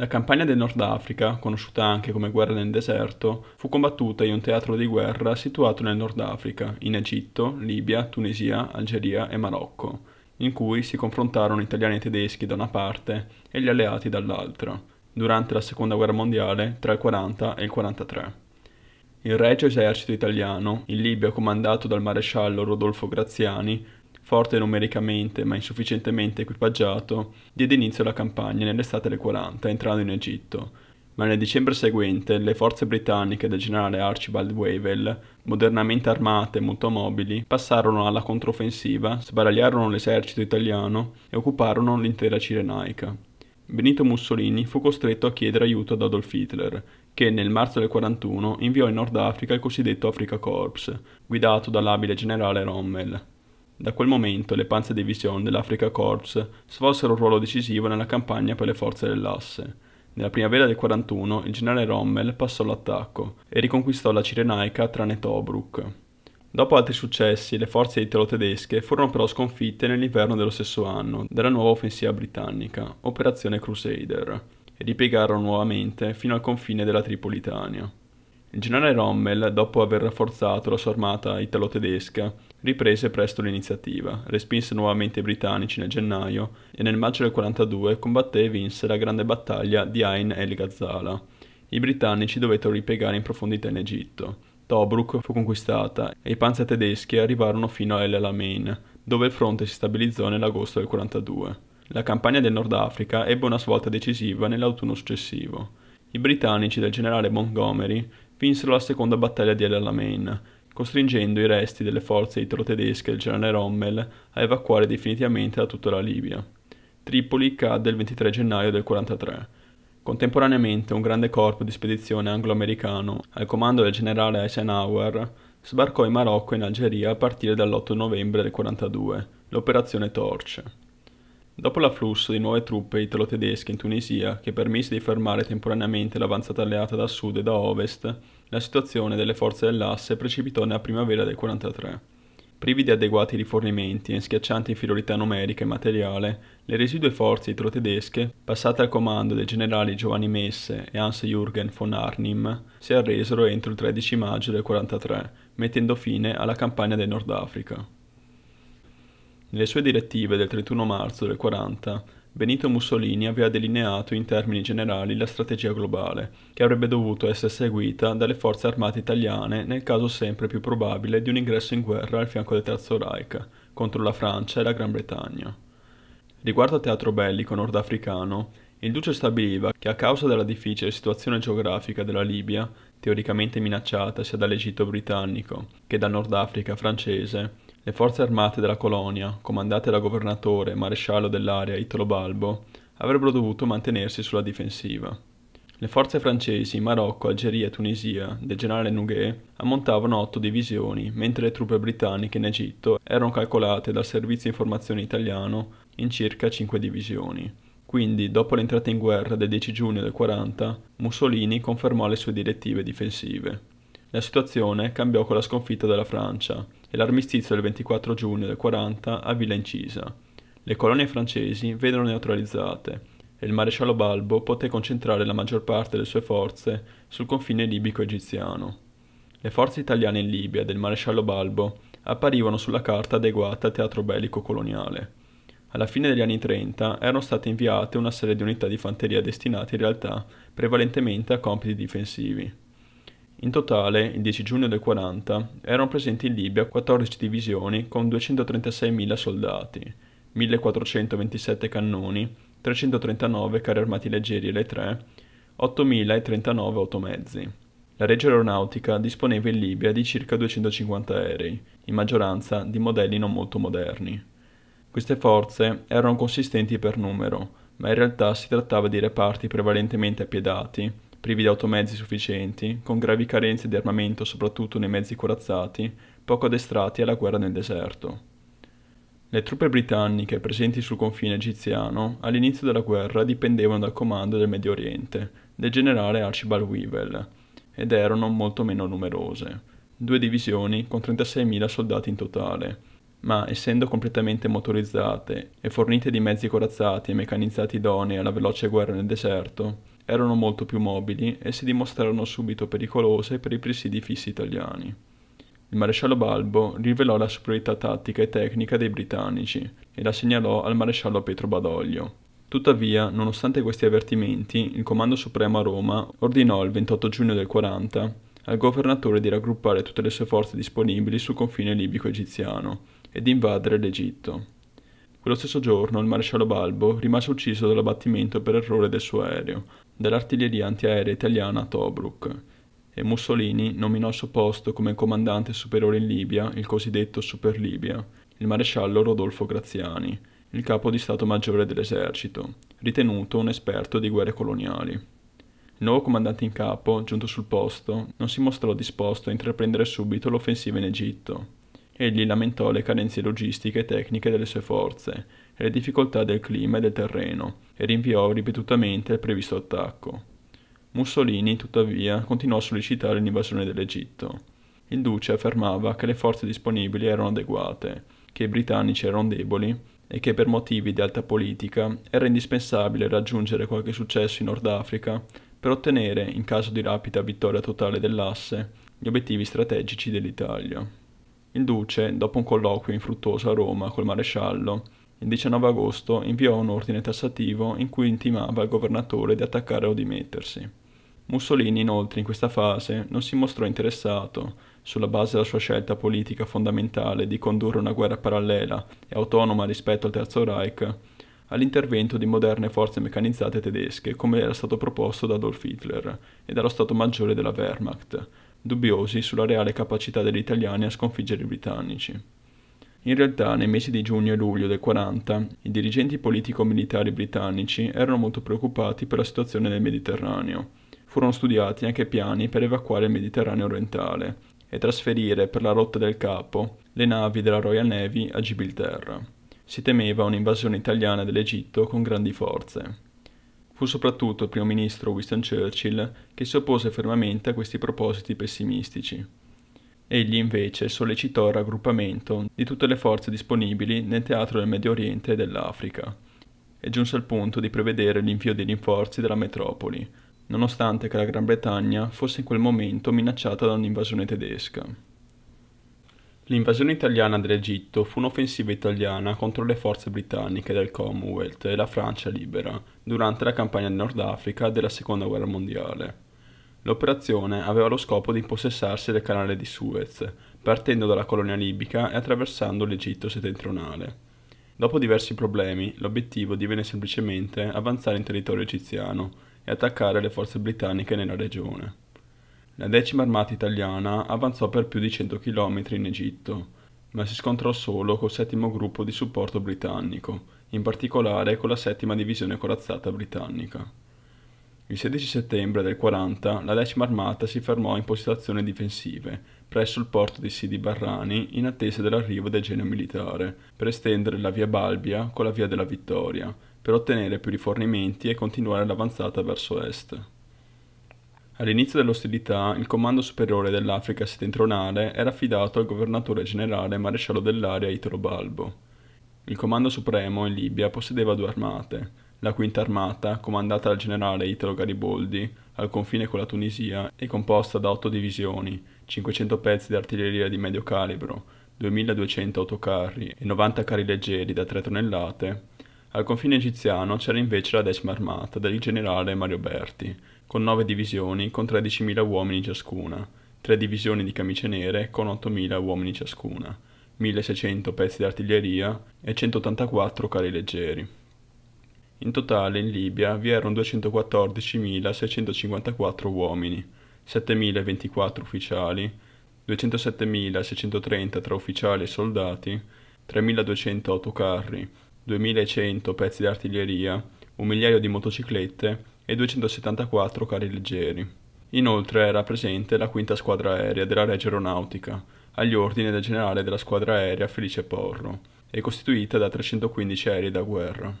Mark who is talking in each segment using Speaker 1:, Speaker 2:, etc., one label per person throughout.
Speaker 1: La campagna del Nord Africa, conosciuta anche come guerra nel deserto, fu combattuta in un teatro di guerra situato nel Nord Africa, in Egitto, Libia, Tunisia, Algeria e Marocco, in cui si confrontarono italiani e tedeschi da una parte e gli alleati dall'altra, durante la Seconda Guerra Mondiale tra il 40 e il 43. Il Regio Esercito Italiano, in Libia comandato dal maresciallo Rodolfo Graziani, forte numericamente ma insufficientemente equipaggiato, diede inizio alla campagna nell'estate del 40 entrando in Egitto, ma nel dicembre seguente le forze britanniche del generale Archibald Wavell, modernamente armate e molto mobili, passarono alla controffensiva, sbaragliarono l'esercito italiano e occuparono l'intera Cirenaica. Benito Mussolini fu costretto a chiedere aiuto ad Adolf Hitler, che nel marzo del 41 inviò in Nord Africa il cosiddetto Africa Corps, guidato dall'abile generale Rommel. Da quel momento le panze division dell'Africa Corps svolsero un ruolo decisivo nella campagna per le forze dell'asse. Nella primavera del 1941 il generale Rommel passò all'attacco e riconquistò la Cirenaica tranne Tobruk. Dopo altri successi, le forze italo-tedesche furono però sconfitte nell'inverno dello stesso anno dalla nuova offensiva britannica, Operazione Crusader, e ripiegarono nuovamente fino al confine della Tripolitania. Il generale Rommel, dopo aver rafforzato la sua armata italo-tedesca, riprese presto l'iniziativa, respinse nuovamente i britannici nel gennaio e nel maggio del 42 combatté e vinse la grande battaglia di Ain el Ghazala. I britannici dovettero ripiegare in profondità in Egitto. Tobruk fu conquistata e i panzer tedeschi arrivarono fino a El Alamein, dove il fronte si stabilizzò nell'agosto del 42. La campagna del Nord Africa ebbe una svolta decisiva nell'autunno successivo. I britannici del generale Montgomery vinsero la seconda battaglia di El Alamein costringendo i resti delle forze italo-tedesche del generale Rommel a evacuare definitivamente da tutta la Libia. Tripoli cadde il 23 gennaio del 43. Contemporaneamente un grande corpo di spedizione anglo-americano al comando del generale Eisenhower sbarcò in Marocco e in Algeria a partire dall'8 novembre del 42, l'operazione Torce. Dopo l'afflusso di nuove truppe italo-tedesche in Tunisia, che permise di fermare temporaneamente l'avanzata alleata da sud e da ovest, la situazione delle forze dell'asse precipitò nella primavera del 43. Privi di adeguati rifornimenti e in schiacciante inferiorità numerica e materiale, le residue forze italo-tedesche, passate al comando dei generali Giovanni Messe e Hans-Jürgen von Arnim, si arresero entro il 13 maggio del 43, mettendo fine alla campagna del Nord Africa. Nelle sue direttive del 31 marzo del 40, Benito Mussolini aveva delineato in termini generali la strategia globale, che avrebbe dovuto essere seguita dalle forze armate italiane nel caso sempre più probabile di un ingresso in guerra al fianco del Terzo Reich contro la Francia e la Gran Bretagna. Riguardo al teatro bellico nordafricano, il duce stabiliva che a causa della difficile situazione geografica della Libia, teoricamente minacciata sia dall'Egitto britannico che dal Nord Africa francese, le forze armate della colonia, comandate dal governatore e maresciallo dell'area Italo Balbo, avrebbero dovuto mantenersi sulla difensiva. Le forze francesi in Marocco, Algeria e Tunisia del generale Nouguet ammontavano a otto divisioni, mentre le truppe britanniche in Egitto erano calcolate dal servizio informazione italiano in circa cinque divisioni. Quindi, dopo l'entrata in guerra del 10 giugno del 40, Mussolini confermò le sue direttive difensive. La situazione cambiò con la sconfitta della Francia, e l'armistizio del 24 giugno del 40 a Villa Incisa. Le colonie francesi vennero neutralizzate e il maresciallo Balbo poté concentrare la maggior parte delle sue forze sul confine libico-egiziano. Le forze italiane in Libia del maresciallo Balbo apparivano sulla carta adeguata al teatro bellico coloniale. Alla fine degli anni 30 erano state inviate una serie di unità di fanteria destinate in realtà prevalentemente a compiti difensivi. In totale, il 10 giugno del 40, erano presenti in Libia 14 divisioni con 236.000 soldati, 1.427 cannoni, 339 carri armati leggeri e le 3, 8.039 automezzi. La regia aeronautica disponeva in Libia di circa 250 aerei, in maggioranza di modelli non molto moderni. Queste forze erano consistenti per numero, ma in realtà si trattava di reparti prevalentemente appiedati privi di automezzi sufficienti, con gravi carenze di armamento soprattutto nei mezzi corazzati, poco addestrati alla guerra nel deserto. Le truppe britanniche presenti sul confine egiziano all'inizio della guerra dipendevano dal comando del Medio Oriente, del generale Archibald Weevil, ed erano molto meno numerose, due divisioni con 36.000 soldati in totale, ma essendo completamente motorizzate e fornite di mezzi corazzati e meccanizzati idonei alla veloce guerra nel deserto, erano molto più mobili e si dimostrarono subito pericolose per i presidi fissi italiani. Il maresciallo Balbo rivelò la superiorità tattica e tecnica dei britannici e la segnalò al maresciallo Pietro Badoglio. Tuttavia, nonostante questi avvertimenti, il Comando Supremo a Roma ordinò il 28 giugno del 40 al governatore di raggruppare tutte le sue forze disponibili sul confine libico-egiziano e di invadere l'Egitto. Quello stesso giorno il maresciallo Balbo rimase ucciso dall'abbattimento per errore del suo aereo, dell'artiglieria antiaerea italiana a Tobruk e Mussolini nominò al suo posto come comandante superiore in Libia il cosiddetto Super Libia, il maresciallo Rodolfo Graziani, il capo di Stato Maggiore dell'esercito, ritenuto un esperto di guerre coloniali. Il nuovo comandante in capo, giunto sul posto, non si mostrò disposto a intraprendere subito l'offensiva in Egitto. Egli lamentò le carenze logistiche e tecniche delle sue forze e le difficoltà del clima e del terreno e rinviò ripetutamente il previsto attacco. Mussolini, tuttavia, continuò a sollecitare l'invasione dell'Egitto. Il duce affermava che le forze disponibili erano adeguate, che i britannici erano deboli e che per motivi di alta politica era indispensabile raggiungere qualche successo in Nord Africa per ottenere, in caso di rapida vittoria totale dell'asse, gli obiettivi strategici dell'Italia. Il duce, dopo un colloquio infruttuoso a Roma col maresciallo, il 19 agosto inviò un ordine tassativo in cui intimava il governatore di attaccare o dimettersi. Mussolini inoltre in questa fase non si mostrò interessato, sulla base della sua scelta politica fondamentale di condurre una guerra parallela e autonoma rispetto al Terzo Reich, all'intervento di moderne forze meccanizzate tedesche come era stato proposto da Adolf Hitler e dallo Stato Maggiore della Wehrmacht, dubbiosi sulla reale capacità degli italiani a sconfiggere i britannici. In realtà, nei mesi di giugno e luglio del 40, i dirigenti politico-militari britannici erano molto preoccupati per la situazione nel Mediterraneo. Furono studiati anche piani per evacuare il Mediterraneo orientale e trasferire per la rotta del capo le navi della Royal Navy a Gibilterra. Si temeva un'invasione italiana dell'Egitto con grandi forze. Fu soprattutto il primo ministro Winston Churchill che si oppose fermamente a questi propositi pessimistici. Egli invece sollecitò il raggruppamento di tutte le forze disponibili nel teatro del Medio Oriente e dell'Africa e giunse al punto di prevedere l'invio dei rinforzi della metropoli, nonostante che la Gran Bretagna fosse in quel momento minacciata da un'invasione tedesca. L'invasione italiana dell'Egitto fu un'offensiva italiana contro le forze britanniche del Commonwealth e la Francia libera durante la campagna del Nord Africa della Seconda Guerra Mondiale. L'operazione aveva lo scopo di impossessarsi del canale di Suez, partendo dalla colonia libica e attraversando l'Egitto settentrionale. Dopo diversi problemi, l'obiettivo divenne semplicemente avanzare in territorio egiziano e attaccare le forze britanniche nella regione. La decima armata italiana avanzò per più di 100 km in Egitto, ma si scontrò solo col settimo gruppo di supporto britannico, in particolare con la settima divisione corazzata britannica. Il 16 settembre del 40 la decima armata si fermò in postazioni difensive presso il porto di Sidi Barrani in attesa dell'arrivo del genio militare per estendere la via Balbia con la via della Vittoria per ottenere più rifornimenti e continuare l'avanzata verso est. All'inizio dell'ostilità il comando superiore dell'Africa settentrionale era affidato al governatore generale maresciallo dell'area Italo Balbo. Il comando supremo in Libia possedeva due armate, la quinta armata, comandata dal generale Italo Gariboldi, al confine con la Tunisia, è composta da 8 divisioni, 500 pezzi di artiglieria di medio calibro, 2200 autocarri e 90 carri leggeri da 3 tonnellate, al confine egiziano c'era invece la decima armata del generale Mario Berti, con 9 divisioni con 13.000 uomini ciascuna, 3 divisioni di camicie nere con 8.000 uomini ciascuna, 1600 pezzi di artiglieria e 184 carri leggeri. In totale in Libia vi erano 214.654 uomini, 7.024 ufficiali, 207.630 tra ufficiali e soldati, 3.200 autocarri, 2.100 pezzi di artiglieria, un migliaio di motociclette e 274 carri leggeri. Inoltre era presente la quinta squadra aerea della Regia Aeronautica, agli ordini del generale della squadra aerea Felice Porro, e costituita da 315 aerei da guerra.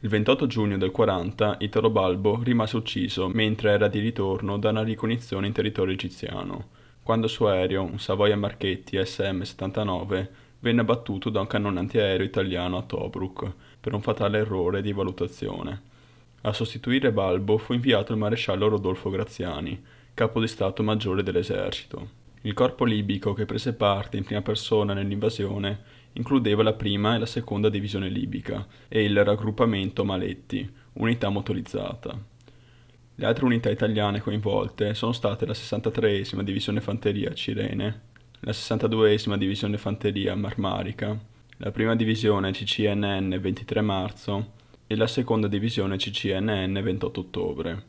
Speaker 1: Il 28 giugno del 40 Italo Balbo rimase ucciso mentre era di ritorno da una ricognizione in territorio egiziano, quando il suo aereo un Savoia Marchetti SM-79 venne abbattuto da un cannone antiaereo italiano a Tobruk per un fatale errore di valutazione. A sostituire Balbo fu inviato il maresciallo Rodolfo Graziani, capo di Stato Maggiore dell'Esercito. Il corpo libico che prese parte in prima persona nell'invasione includeva la prima e la seconda divisione libica e il raggruppamento Maletti, unità motorizzata. Le altre unità italiane coinvolte sono state la 63esima divisione fanteria Cirene, la 62esima divisione fanteria Marmarica, la prima divisione CCNN 23 marzo e la seconda divisione CCNN 28 ottobre.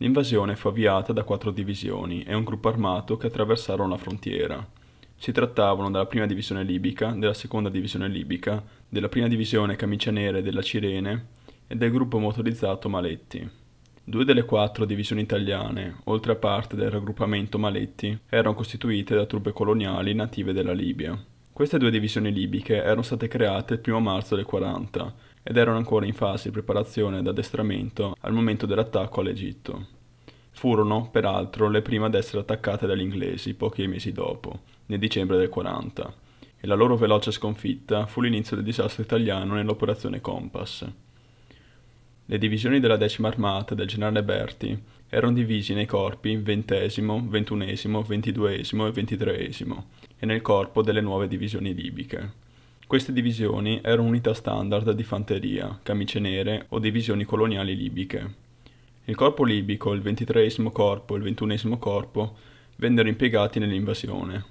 Speaker 1: L'invasione fu avviata da quattro divisioni e un gruppo armato che attraversarono la frontiera. Si trattavano della prima divisione libica, della seconda divisione libica, della prima divisione camicia nere della Cirene e del gruppo motorizzato Maletti. Due delle quattro divisioni italiane, oltre a parte del raggruppamento Maletti, erano costituite da truppe coloniali native della Libia. Queste due divisioni libiche erano state create il 1 marzo del 40 ed erano ancora in fase di preparazione ed addestramento al momento dell'attacco all'Egitto. Furono, peraltro, le prime ad essere attaccate dagli inglesi pochi mesi dopo, nel dicembre del 40, e la loro veloce sconfitta fu l'inizio del disastro italiano nell'operazione Compass. Le divisioni della decima armata del generale Berti erano divisi nei corpi ventesimo, ventunesimo, ventiduesimo e ventitreesimo e nel corpo delle nuove divisioni libiche. Queste divisioni erano unità standard di fanteria, camicie nere o divisioni coloniali libiche. Il corpo libico, il XXIII corpo e il XXI corpo vennero impiegati nell'invasione.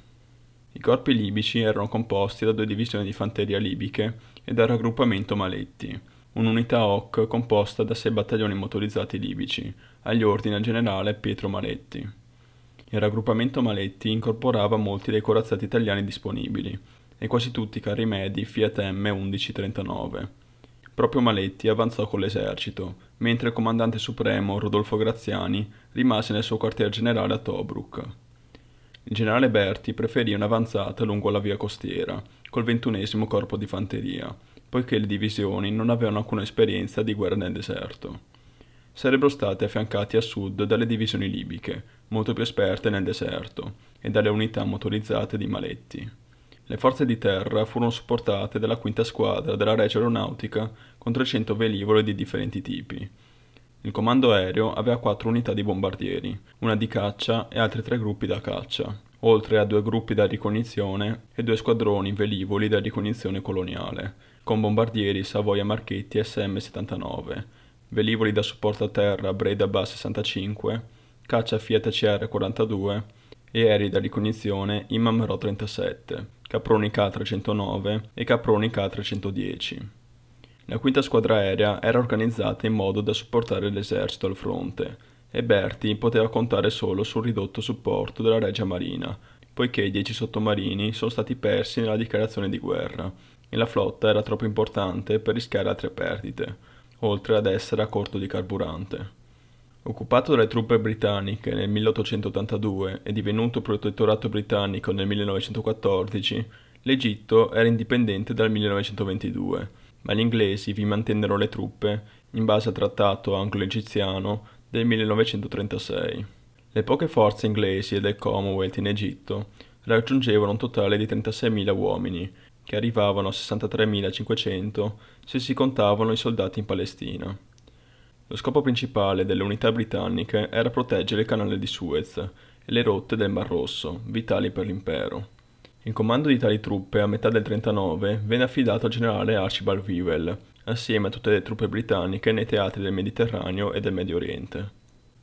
Speaker 1: I corpi libici erano composti da due divisioni di fanteria libiche e dal raggruppamento Maletti, un'unità OC composta da sei battaglioni motorizzati libici, agli ordini al generale Pietro Maletti. Il raggruppamento Maletti incorporava molti dei corazzati italiani disponibili, e quasi tutti i carri medi Fiat M1139. Proprio Maletti avanzò con l'esercito, mentre il comandante supremo Rodolfo Graziani rimase nel suo quartier generale a Tobruk. Il generale Berti preferì un'avanzata lungo la via costiera, col ventunesimo corpo di fanteria, poiché le divisioni non avevano alcuna esperienza di guerra nel deserto. Sarebbero state affiancate a sud dalle divisioni libiche, molto più esperte nel deserto, e dalle unità motorizzate di Maletti. Le forze di terra furono supportate dalla quinta squadra della Regia Aeronautica con 300 velivoli di differenti tipi. Il comando aereo aveva quattro unità di bombardieri, una di caccia e altri tre gruppi da caccia, oltre a due gruppi da ricognizione e due squadroni velivoli da ricognizione coloniale, con bombardieri Savoia Marchetti SM-79, velivoli da supporto a terra Breda Bass 65, caccia Fiat CR-42 e aerei da ricognizione Imamro 37 Caproni K309 e Caproni K310. La quinta squadra aerea era organizzata in modo da supportare l'esercito al fronte e Berti poteva contare solo sul ridotto supporto della Regia Marina, poiché i dieci sottomarini sono stati persi nella dichiarazione di guerra e la flotta era troppo importante per rischiare altre perdite, oltre ad essere a corto di carburante. Occupato dalle truppe britanniche nel 1882 e divenuto protettorato britannico nel 1914, l'Egitto era indipendente dal 1922, ma gli inglesi vi mantennero le truppe in base al trattato anglo-egiziano del 1936. Le poche forze inglesi e del Commonwealth in Egitto raggiungevano un totale di 36.000 uomini, che arrivavano a 63.500 se si contavano i soldati in Palestina. Lo scopo principale delle unità britanniche era proteggere il canale di Suez e le rotte del Mar Rosso, vitali per l'impero. Il comando di tali truppe a metà del 39 venne affidato al generale Archibald Wewell, assieme a tutte le truppe britanniche nei teatri del Mediterraneo e del Medio Oriente.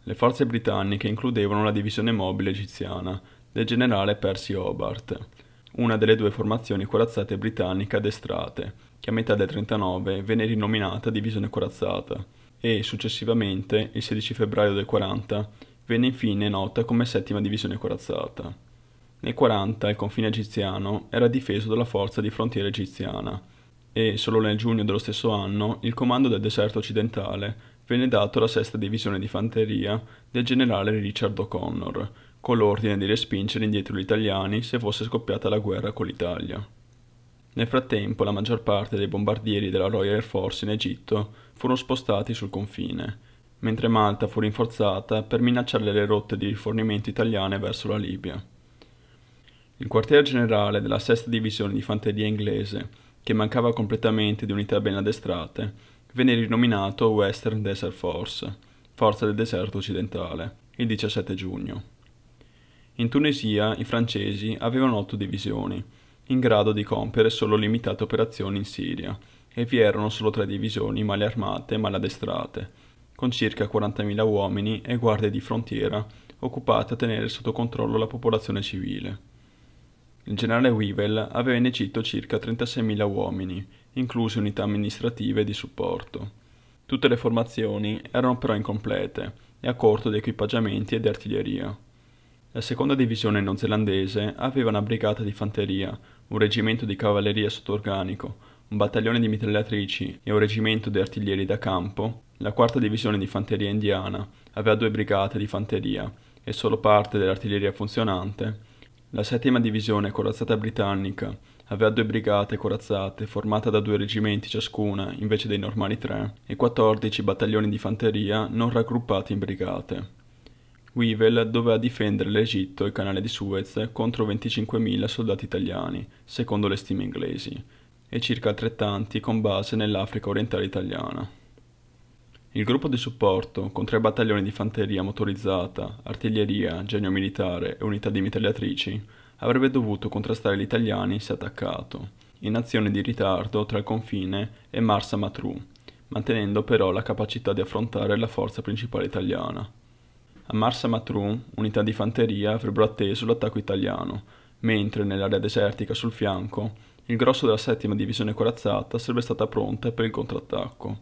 Speaker 1: Le forze britanniche includevano la divisione mobile egiziana del generale Percy Hobart, una delle due formazioni corazzate britanniche addestrate, che a metà del 39 venne rinominata divisione corazzata, e, successivamente, il 16 febbraio del 40, venne infine nota come settima divisione corazzata. Nel 40 il confine egiziano era difeso dalla forza di frontiera egiziana e solo nel giugno dello stesso anno il comando del deserto occidentale venne dato alla sesta divisione di fanteria del generale Richard O'Connor, con l'ordine di respingere indietro gli italiani se fosse scoppiata la guerra con l'Italia. Nel frattempo la maggior parte dei bombardieri della Royal Air Force in Egitto furono spostati sul confine, mentre Malta fu rinforzata per minacciare le rotte di rifornimento italiane verso la Libia. Il quartier generale della sesta divisione di fanteria inglese, che mancava completamente di unità ben addestrate, venne rinominato Western Desert Force, Forza del Deserto Occidentale, il 17 giugno. In Tunisia i francesi avevano otto divisioni, in grado di compiere solo limitate operazioni in Siria, e vi erano solo tre divisioni male armate e male addestrate, con circa 40.000 uomini e guardie di frontiera occupate a tenere sotto controllo la popolazione civile. Il generale Weevil aveva in Egitto circa 36.000 uomini, incluse unità amministrative e di supporto. Tutte le formazioni erano però incomplete e a corto di equipaggiamenti e di artiglieria. La seconda divisione neozelandese aveva una brigata di fanteria, un reggimento di cavalleria sottorganico, un battaglione di mitragliatrici e un reggimento di artiglieri da campo, la quarta divisione di fanteria indiana aveva due brigate di fanteria e solo parte dell'artiglieria funzionante, la settima divisione corazzata britannica aveva due brigate corazzate formate da due reggimenti ciascuna invece dei normali tre e 14 battaglioni di fanteria non raggruppati in brigate. Weevil doveva difendere l'Egitto e il canale di Suez contro 25.000 soldati italiani, secondo le stime inglesi, e circa altrettanti con base nell'Africa orientale italiana. Il gruppo di supporto, con tre battaglioni di fanteria motorizzata, artiglieria, genio militare e unità di mitragliatrici, avrebbe dovuto contrastare gli italiani se attaccato, in azione di ritardo tra il confine e Marsa Matru, mantenendo però la capacità di affrontare la forza principale italiana. A Marsa Matru, unità di fanteria avrebbero atteso l'attacco italiano, mentre nell'area desertica sul fianco il grosso della settima divisione corazzata sarebbe stata pronta per il contrattacco.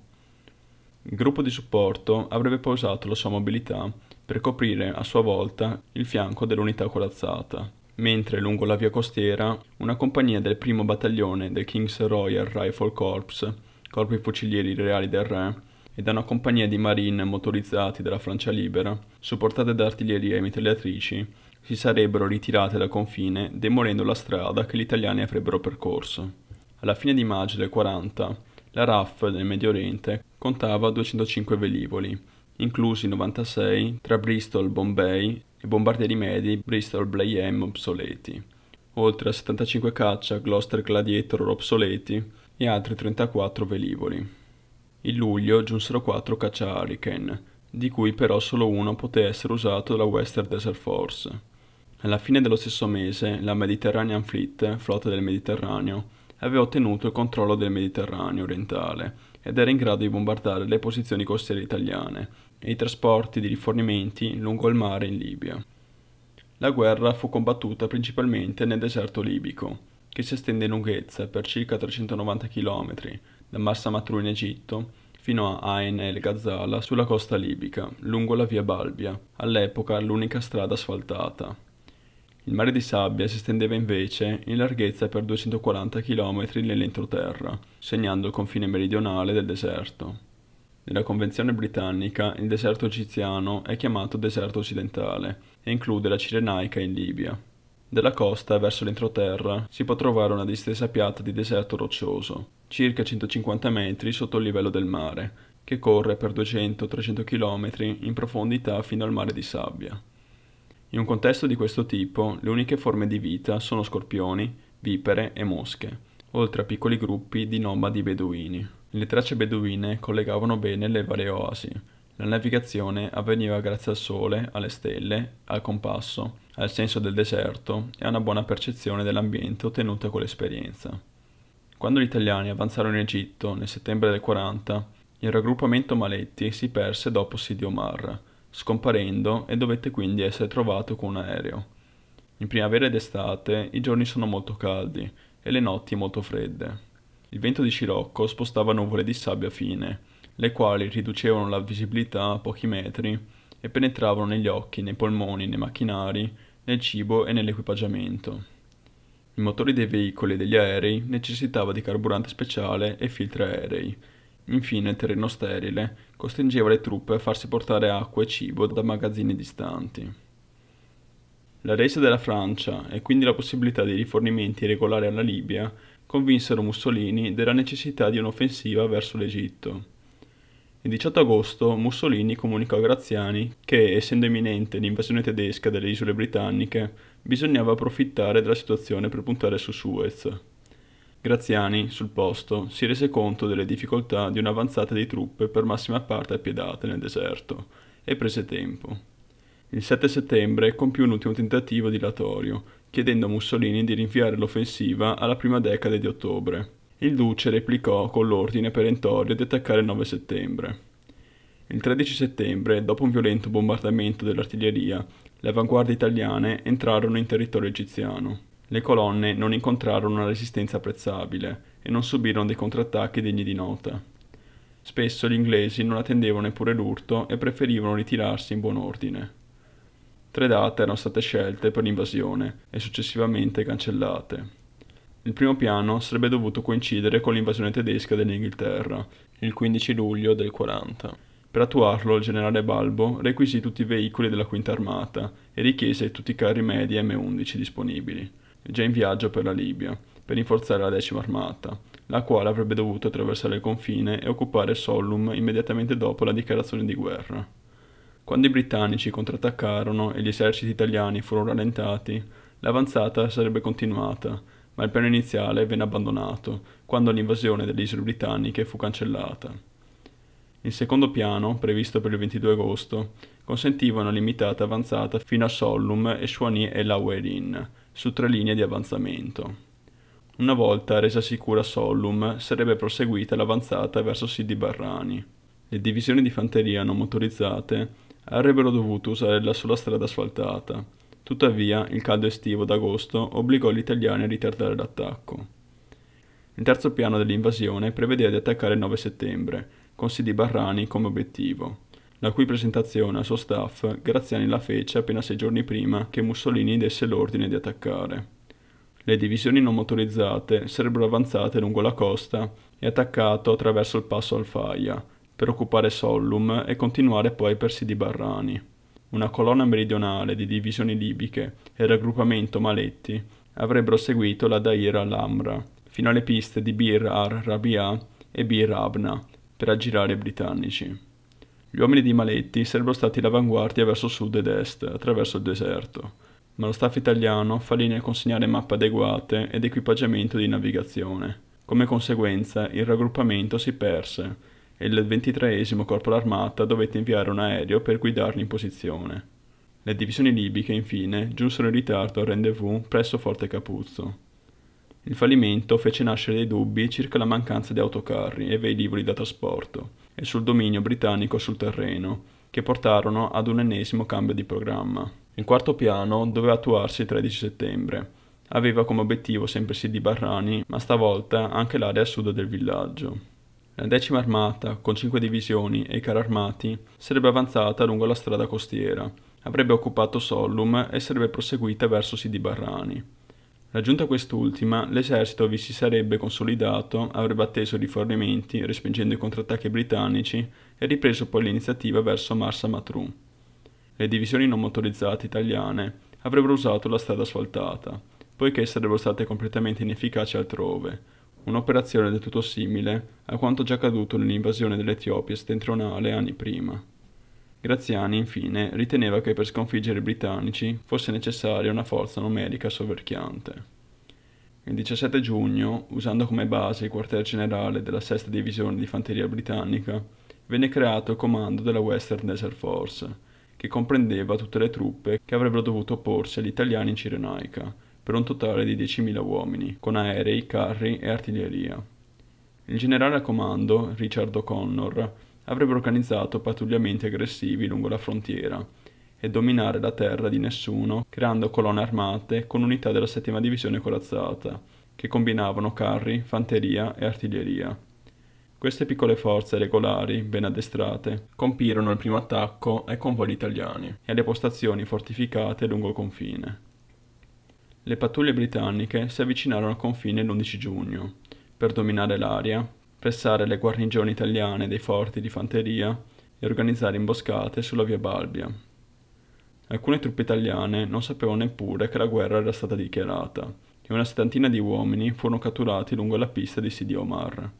Speaker 1: Il gruppo di supporto avrebbe poi usato la sua mobilità per coprire a sua volta il fianco dell'unità corazzata, mentre lungo la via costiera una compagnia del primo battaglione del King's Royal Rifle Corps, corpi fucilieri reali del re, e da una compagnia di marine motorizzati della Francia Libera, supportate da artiglierie e mitragliatrici, si sarebbero ritirate dal confine demolendo la strada che gli italiani avrebbero percorso. Alla fine di maggio del 40, la RAF nel Medio Oriente contava 205 velivoli, inclusi 96 tra Bristol, Bombay e bombardieri medi Bristol Blay M obsoleti, oltre a 75 caccia Gloster Gladiator obsoleti e altri 34 velivoli. In luglio giunsero 4 caccia Hurricane, di cui però solo uno poté essere usato dalla Western Desert Force. Alla fine dello stesso mese la Mediterranean Fleet, flotta del Mediterraneo, aveva ottenuto il controllo del Mediterraneo orientale ed era in grado di bombardare le posizioni costiere italiane e i trasporti di rifornimenti lungo il mare in Libia. La guerra fu combattuta principalmente nel deserto libico, che si estende in lunghezza per circa 390 km da Massa Matru in Egitto fino a Ain el Gazala sulla costa libica, lungo la via Balbia, all'epoca l'unica strada asfaltata. Il mare di sabbia si estendeva invece in larghezza per 240 km nell'entroterra, segnando il confine meridionale del deserto. Nella Convenzione britannica il deserto egiziano è chiamato deserto occidentale e include la Cirenaica in Libia. Dalla costa verso l'entroterra si può trovare una distesa piatta di deserto roccioso, circa 150 metri sotto il livello del mare, che corre per 200-300 km in profondità fino al mare di sabbia. In un contesto di questo tipo, le uniche forme di vita sono scorpioni, vipere e mosche, oltre a piccoli gruppi di nomadi beduini. Le tracce beduine collegavano bene le varie oasi. La navigazione avveniva grazie al sole, alle stelle, al compasso, al senso del deserto e a una buona percezione dell'ambiente ottenuta con l'esperienza. Quando gli italiani avanzarono in Egitto nel settembre del 40, il raggruppamento Maletti si perse dopo Sidi Omar, scomparendo e dovette quindi essere trovato con un aereo. In primavera ed estate i giorni sono molto caldi e le notti molto fredde. Il vento di scirocco spostava nuvole di sabbia fine, le quali riducevano la visibilità a pochi metri e penetravano negli occhi, nei polmoni, nei macchinari, nel cibo e nell'equipaggiamento. I motori dei veicoli e degli aerei necessitava di carburante speciale e filtri aerei, Infine, il terreno sterile costringeva le truppe a farsi portare acqua e cibo da magazzini distanti. La resa della Francia e quindi la possibilità di rifornimenti regolari alla Libia convinsero Mussolini della necessità di un'offensiva verso l'Egitto. Il 18 agosto Mussolini comunicò a Graziani che, essendo imminente l'invasione tedesca delle isole britanniche, bisognava approfittare della situazione per puntare su Suez. Graziani, sul posto, si rese conto delle difficoltà di un'avanzata di truppe per massima parte appiedate nel deserto e prese tempo. Il 7 settembre compiù un ultimo tentativo dilatorio, chiedendo a Mussolini di rinviare l'offensiva alla prima decade di ottobre. Il duce replicò con l'ordine perentorio di attaccare il 9 settembre. Il 13 settembre, dopo un violento bombardamento dell'artiglieria, le avanguardie italiane entrarono in territorio egiziano le colonne non incontrarono una resistenza apprezzabile e non subirono dei contrattacchi degni di nota. Spesso gli inglesi non attendevano neppure l'urto e preferivano ritirarsi in buon ordine. Tre date erano state scelte per l'invasione e successivamente cancellate. Il primo piano sarebbe dovuto coincidere con l'invasione tedesca dell'Inghilterra, il 15 luglio del 40. Per attuarlo il generale Balbo requisì tutti i veicoli della Quinta Armata e richiese tutti i carri medi M11 disponibili già in viaggio per la Libia, per rinforzare la decima armata, la quale avrebbe dovuto attraversare il confine e occupare Sollum immediatamente dopo la dichiarazione di guerra. Quando i britannici contrattaccarono e gli eserciti italiani furono rallentati, l'avanzata sarebbe continuata, ma il piano iniziale venne abbandonato quando l'invasione delle isole britanniche fu cancellata. Il secondo piano, previsto per il 22 agosto, consentiva una limitata avanzata fino a Sollum e Suani e Lawerin, su tre linee di avanzamento. Una volta resa sicura Sollum, sarebbe proseguita l'avanzata verso Sidi Barrani. Le divisioni di fanteria non motorizzate avrebbero dovuto usare la sola strada asfaltata. Tuttavia, il caldo estivo d'agosto obbligò gli italiani a ritardare l'attacco. Il terzo piano dell'invasione prevedeva di attaccare il 9 settembre, con Sidi Barrani come obiettivo la cui presentazione al suo staff Graziani la fece appena sei giorni prima che Mussolini desse l'ordine di attaccare. Le divisioni non motorizzate sarebbero avanzate lungo la costa e attaccato attraverso il passo Alfaia, per occupare Sollum e continuare poi per Sidi Barrani. Una colonna meridionale di divisioni libiche e il raggruppamento Maletti avrebbero seguito la Daira all'Amra, fino alle piste di Bir ar-Rabia e Bir Abna, per aggirare i britannici. Gli uomini di Maletti sarebbero stati l'avanguardia verso sud ed est, attraverso il deserto, ma lo staff italiano fallì nel consegnare mappe adeguate ed equipaggiamento di navigazione. Come conseguenza, il raggruppamento si perse e il 23 Corpo d'Armata dovette inviare un aereo per guidarli in posizione. Le divisioni libiche, infine, giunsero in ritardo al rendezvous presso Forte Capuzzo. Il fallimento fece nascere dei dubbi circa la mancanza di autocarri e velivoli da trasporto e sul dominio britannico sul terreno, che portarono ad un ennesimo cambio di programma. Il quarto piano doveva attuarsi il 13 settembre. Aveva come obiettivo sempre Sidi Barrani, ma stavolta anche l'area a sud del villaggio. La decima armata, con cinque divisioni e i carri armati, sarebbe avanzata lungo la strada costiera, avrebbe occupato Sollum e sarebbe proseguita verso Sidi Barrani. Raggiunta quest'ultima, l'esercito vi si sarebbe consolidato, avrebbe atteso rifornimenti, respingendo i contrattacchi britannici e ripreso poi l'iniziativa verso Marsa Matru. Le divisioni non motorizzate italiane avrebbero usato la strada asfaltata, poiché sarebbero state completamente inefficaci altrove, un'operazione del tutto simile a quanto già accaduto nell'invasione dell'Etiopia settentrionale anni prima. Graziani, infine, riteneva che per sconfiggere i britannici fosse necessaria una forza numerica soverchiante. Il 17 giugno, usando come base il quartier generale della sesta Divisione di Fanteria Britannica, venne creato il comando della Western Desert Force, che comprendeva tutte le truppe che avrebbero dovuto opporsi agli italiani in Cirenaica, per un totale di 10.000 uomini, con aerei, carri e artiglieria. Il generale a comando, Richard O'Connor, avrebbe organizzato pattugliamenti aggressivi lungo la frontiera e dominare la terra di nessuno, creando colonne armate con unità della settima divisione corazzata, che combinavano carri, fanteria e artiglieria. Queste piccole forze regolari, ben addestrate, compirono il primo attacco ai convogli italiani e alle postazioni fortificate lungo il confine. Le pattuglie britanniche si avvicinarono al confine l'11 giugno per dominare l'aria, pressare le guarnigioni italiane dei forti di fanteria e organizzare imboscate sulla via Balbia. Alcune truppe italiane non sapevano neppure che la guerra era stata dichiarata e una settantina di uomini furono catturati lungo la pista di Sidi Omar.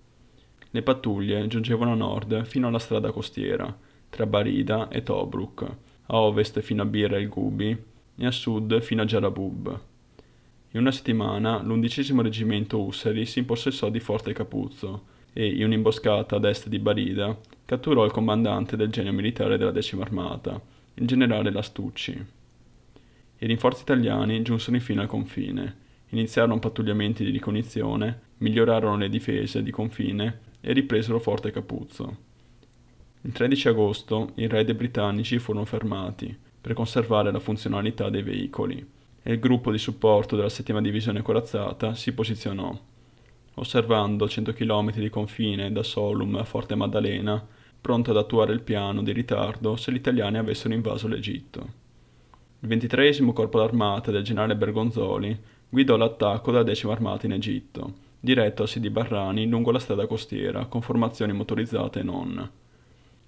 Speaker 1: Le pattuglie giungevano a nord fino alla strada costiera, tra Barida e Tobruk, a ovest fino a Bir el Gubi e a sud fino a Jarabub. In una settimana l'undicesimo reggimento Usseri si impossessò di Forte Capuzzo, e in un'imboscata ad est di Barida catturò il comandante del genio militare della decima armata, il generale Lastucci. I rinforzi italiani giunsero infine al confine, iniziarono pattugliamenti di ricognizione, migliorarono le difese di confine e ripresero Forte Capuzzo. Il 13 agosto i raid britannici furono fermati per conservare la funzionalità dei veicoli e il gruppo di supporto della settima divisione corazzata si posizionò osservando a 100 km di confine da Solum a Forte Maddalena, pronto ad attuare il piano di ritardo se gli italiani avessero invaso l'Egitto. Il 23 Corpo d'Armata del generale Bergonzoli guidò l'attacco della decima armata in Egitto, diretto a Sidi Barrani lungo la strada costiera, con formazioni motorizzate e non.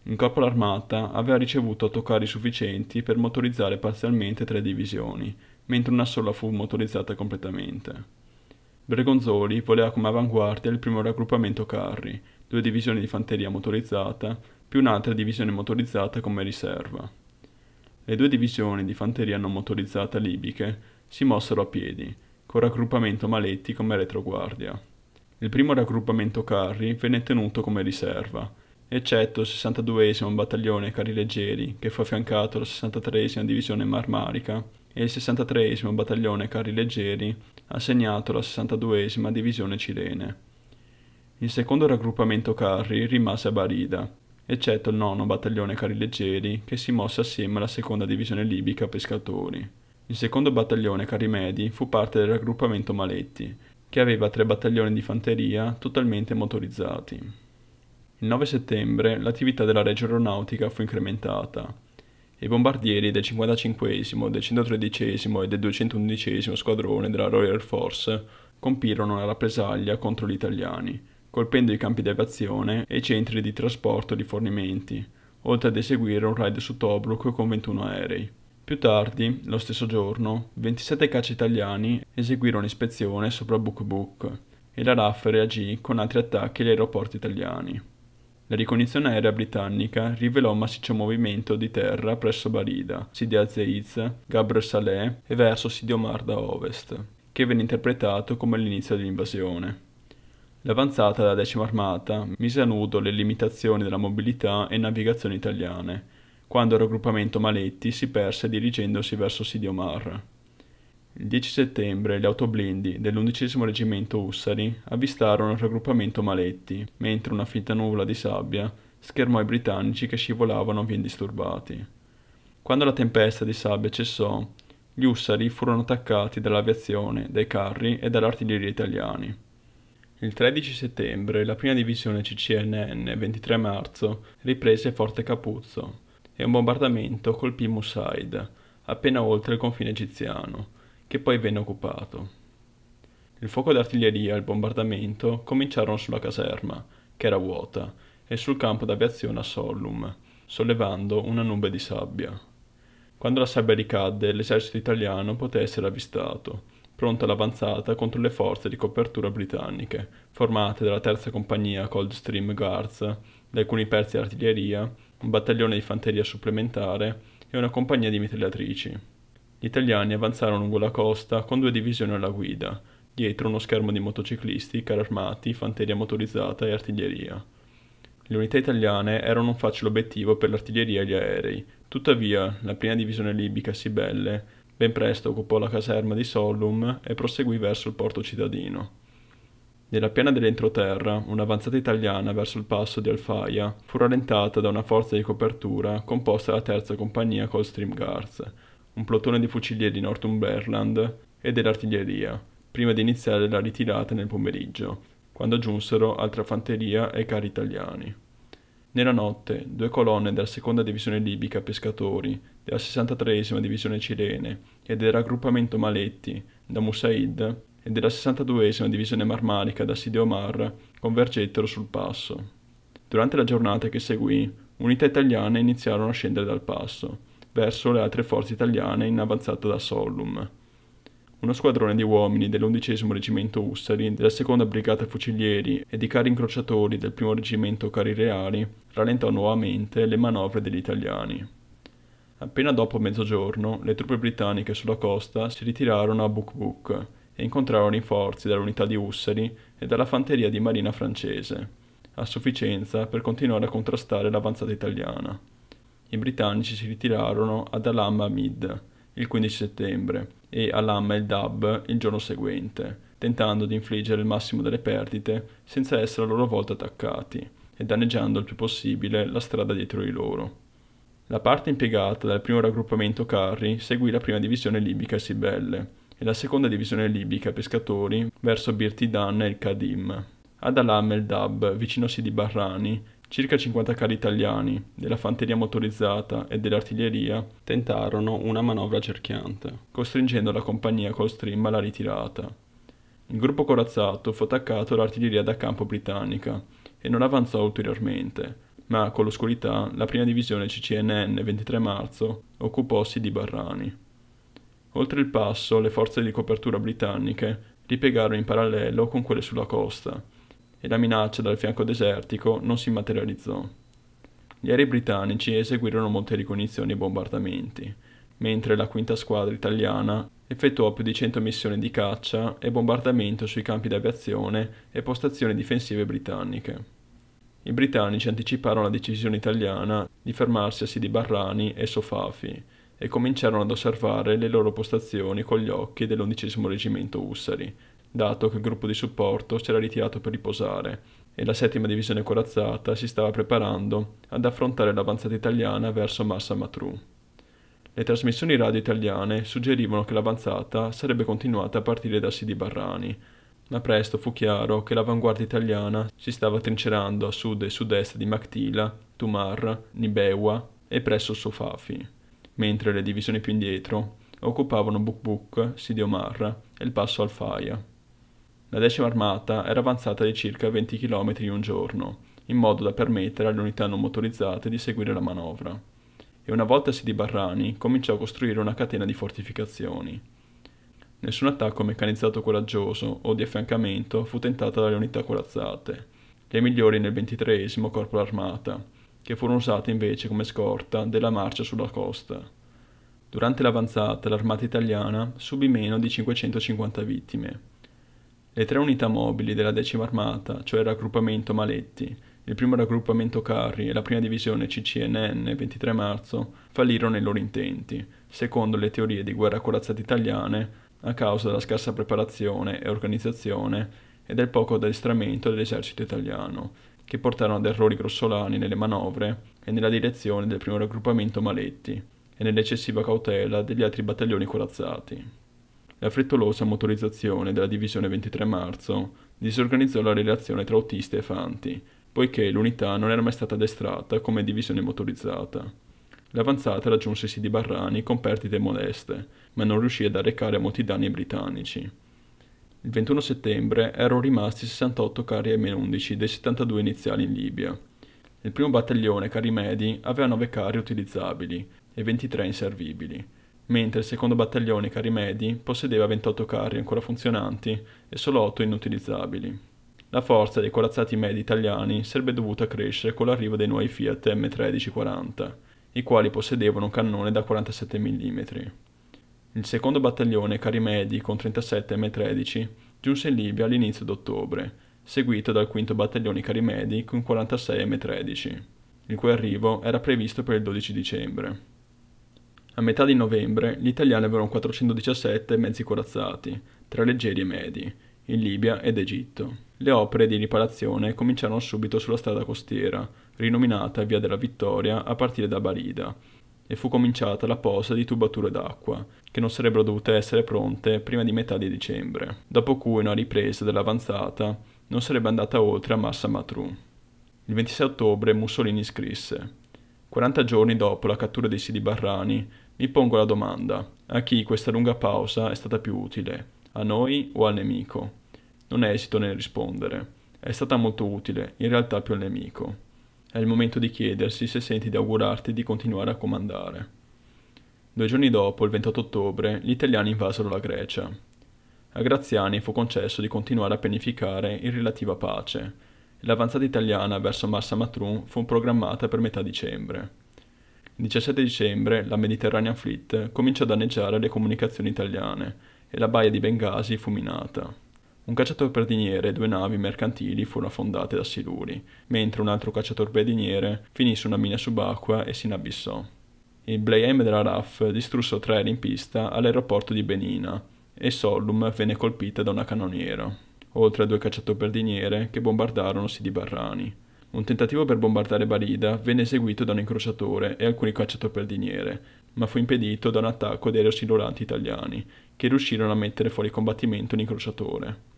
Speaker 1: Il corpo d'armata aveva ricevuto toccari sufficienti per motorizzare parzialmente tre divisioni, mentre una sola fu motorizzata completamente. Bregonzoli voleva come avanguardia il primo raggruppamento carri, due divisioni di fanteria motorizzata, più un'altra divisione motorizzata come riserva. Le due divisioni di fanteria non motorizzata libiche si mossero a piedi, col raggruppamento Maletti come retroguardia. Il primo raggruppamento carri venne tenuto come riserva, eccetto il 62 battaglione carri leggeri, che fu affiancato alla 63 divisione marmarica, e il 63 Battaglione Carri Leggeri, assegnato alla 62 Divisione Cilene. Il secondo raggruppamento carri rimase a Barida, eccetto il nono Battaglione Carri Leggeri, che si mosse assieme alla seconda Divisione Libica Pescatori. Il secondo battaglione carri medi fu parte del raggruppamento Maletti, che aveva tre battaglioni di fanteria totalmente motorizzati. Il 9 settembre l'attività della Reggio Aeronautica fu incrementata i bombardieri del 55, del 113 e del 211 squadrone della Royal Air Force compirono una rappresaglia contro gli italiani, colpendo i campi di aviazione e i centri di trasporto di fornimenti, oltre ad eseguire un raid su Tobruk con 21 aerei. Più tardi, lo stesso giorno, 27 caccia italiani eseguirono ispezione sopra Buk Buk e la RAF reagì con altri attacchi agli aeroporti italiani. La ricognizione aerea britannica rivelò un massiccio movimento di terra presso Barida, Sidi Azeiz, Gabr Saleh e verso Sidi Omar da ovest, che venne interpretato come l'inizio dell'invasione. L'avanzata della decima armata mise a nudo le limitazioni della mobilità e navigazione italiane, quando il raggruppamento Maletti si perse dirigendosi verso Sidi Omar. Il 10 settembre gli autoblindi dell'undicesimo Reggimento Ussari avvistarono il raggruppamento Maletti, mentre una fitta nuvola di sabbia schermò i britannici che scivolavano via indisturbati. Quando la tempesta di sabbia cessò, gli Ussari furono attaccati dall'aviazione, dai carri e dall'artiglieria italiani. Il 13 settembre la prima divisione CCNN 23 marzo riprese Forte Capuzzo e un bombardamento colpì Musaid, appena oltre il confine egiziano, che poi venne occupato. Il fuoco d'artiglieria e il bombardamento cominciarono sulla caserma, che era vuota, e sul campo d'aviazione a Sollum, sollevando una nube di sabbia. Quando la sabbia ricadde, l'esercito italiano poté essere avvistato, pronto all'avanzata contro le forze di copertura britanniche, formate dalla terza compagnia Coldstream Guards, da alcuni pezzi di artiglieria, un battaglione di fanteria supplementare e una compagnia di mitragliatrici. Gli italiani avanzarono lungo la costa con due divisioni alla guida, dietro uno schermo di motociclisti, carri armati, fanteria motorizzata e artiglieria. Le unità italiane erano un facile obiettivo per l'artiglieria e gli aerei. Tuttavia, la prima divisione libica Sibelle ben presto occupò la caserma di Sollum e proseguì verso il porto cittadino. Nella piana dell'entroterra, un'avanzata italiana verso il passo di Alfaia fu rallentata da una forza di copertura composta dalla terza compagnia Coldstream Guards, un plotone di fucilieri di Northumberland e dell'artiglieria, prima di iniziare la ritirata nel pomeriggio, quando giunsero altra fanteria e carri italiani. Nella notte, due colonne della seconda divisione libica pescatori, della 63esima divisione cilene e del raggruppamento Maletti da Musaid e della 62esima divisione marmarica da Sidi Omar convergettero sul passo. Durante la giornata che seguì, unità italiane iniziarono a scendere dal passo, verso le altre forze italiane in avanzata da Sollum. Uno squadrone di uomini dell'undicesimo Reggimento Ussari, della seconda Brigata Fucilieri e di carri incrociatori del primo Reggimento Carri Reali rallentò nuovamente le manovre degli italiani. Appena dopo mezzogiorno, le truppe britanniche sulla costa si ritirarono a Buk Buk e incontrarono i rinforzi dall'unità di Ussari e dalla fanteria di marina francese, a sufficienza per continuare a contrastare l'avanzata italiana i britannici si ritirarono ad Alama Mid il 15 settembre e Alama el Dab il giorno seguente, tentando di infliggere il massimo delle perdite senza essere a loro volta attaccati e danneggiando il più possibile la strada dietro di loro. La parte impiegata dal primo raggruppamento carri seguì la prima divisione libica Sibelle e la seconda divisione libica pescatori verso Birtidan e il Kadim. Ad Alam el Dab, vicino a Sidi Barrani, Circa 50 carri italiani, della fanteria motorizzata e dell'artiglieria tentarono una manovra cerchiante, costringendo la compagnia Coldstream alla ritirata. Il gruppo corazzato fu attaccato all'artiglieria da campo britannica e non avanzò ulteriormente, ma con l'oscurità la prima divisione CCNN 23 marzo occupòsi di Barrani. Oltre il passo, le forze di copertura britanniche ripiegarono in parallelo con quelle sulla costa e la minaccia dal fianco desertico non si materializzò. Gli aerei britannici eseguirono molte ricognizioni e bombardamenti, mentre la quinta squadra italiana effettuò più di 100 missioni di caccia e bombardamento sui campi d'aviazione e postazioni difensive britanniche. I britannici anticiparono la decisione italiana di fermarsi a Sidi Barrani e Sofafi e cominciarono ad osservare le loro postazioni con gli occhi dell'undicesimo reggimento Ussari, dato che il gruppo di supporto si era ritirato per riposare e la settima divisione corazzata si stava preparando ad affrontare l'avanzata italiana verso Massa Matru. Le trasmissioni radio italiane suggerivano che l'avanzata sarebbe continuata a partire da Sidi Barrani, ma presto fu chiaro che l'avanguardia italiana si stava trincerando a sud e sud-est di Mactila, Tumar, Nibewa e presso Sofafi, mentre le divisioni più indietro occupavano Bukbuk, Sidi Omar e il passo al Faia. La decima armata era avanzata di circa 20 km in un giorno, in modo da permettere alle unità non motorizzate di seguire la manovra. E una volta si di Barrani cominciò a costruire una catena di fortificazioni. Nessun attacco meccanizzato coraggioso o di affiancamento fu tentato dalle unità corazzate, le migliori nel 23 Corpo d'Armata, che furono usate invece come scorta della marcia sulla costa. Durante l'avanzata l'armata italiana subì meno di 550 vittime, le tre unità mobili della decima armata, cioè il raggruppamento Maletti, il primo raggruppamento Carri e la prima divisione CCNN 23 marzo, fallirono nei loro intenti, secondo le teorie di guerra corazzate italiane, a causa della scarsa preparazione e organizzazione e del poco addestramento dell'esercito italiano, che portarono ad errori grossolani nelle manovre e nella direzione del primo raggruppamento Maletti e nell'eccessiva cautela degli altri battaglioni corazzati. La frettolosa motorizzazione della divisione 23 marzo disorganizzò la relazione tra autisti e fanti, poiché l'unità non era mai stata addestrata come divisione motorizzata. L'avanzata raggiunse sidi Barrani con perdite modeste, ma non riuscì ad arrecare molti danni ai britannici. Il 21 settembre erano rimasti 68 carri M11 dei 72 iniziali in Libia. Nel primo battaglione carri medi aveva 9 carri utilizzabili e 23 inservibili mentre il secondo battaglione carri medi, possedeva 28 carri ancora funzionanti e solo 8 inutilizzabili. La forza dei corazzati medi italiani sarebbe dovuta crescere con l'arrivo dei nuovi Fiat M1340, i quali possedevano un cannone da 47 mm. Il secondo battaglione carri medi, con 37 M13 giunse in Libia all'inizio d'ottobre, seguito dal quinto battaglione carri medi con 46 M13, il cui arrivo era previsto per il 12 dicembre. A metà di novembre gli italiani avevano 417 mezzi corazzati, tra leggeri e medi, in Libia ed Egitto. Le opere di riparazione cominciarono subito sulla strada costiera, rinominata Via della Vittoria a partire da Barida, e fu cominciata la posa di tubature d'acqua, che non sarebbero dovute essere pronte prima di metà di dicembre, dopo cui una ripresa dell'avanzata non sarebbe andata oltre a Massa Matru. Il 26 ottobre Mussolini scrisse: 40 giorni dopo la cattura dei Sidi Barrani, mi pongo la domanda, a chi questa lunga pausa è stata più utile, a noi o al nemico? Non esito nel rispondere. È stata molto utile, in realtà più al nemico. È il momento di chiedersi se senti di augurarti di continuare a comandare. Due giorni dopo, il 28 ottobre, gli italiani invasero la Grecia. A Graziani fu concesso di continuare a pianificare in relativa pace, e l'avanzata italiana verso Marsa Matrun fu programmata per metà dicembre. Il 17 dicembre la Mediterranean Fleet comincia a danneggiare le comunicazioni italiane e la baia di Bengasi fu minata. Un cacciatorpediniere e due navi mercantili furono affondate da siluri, mentre un altro cacciatorpediniere finì su una mina subacquea e si inabissò. Il Bleieme della RAF distrusse tre aerei in pista all'aeroporto di Benina e Sollum venne colpita da una cannoniera, oltre a due cacciator che bombardarono Sidi Barrani. Un tentativo per bombardare Barida venne eseguito da un incrociatore e alcuni cacciatorpediniere, ma fu impedito da un attacco dei rossilloranti italiani, che riuscirono a mettere fuori combattimento un incrociatore.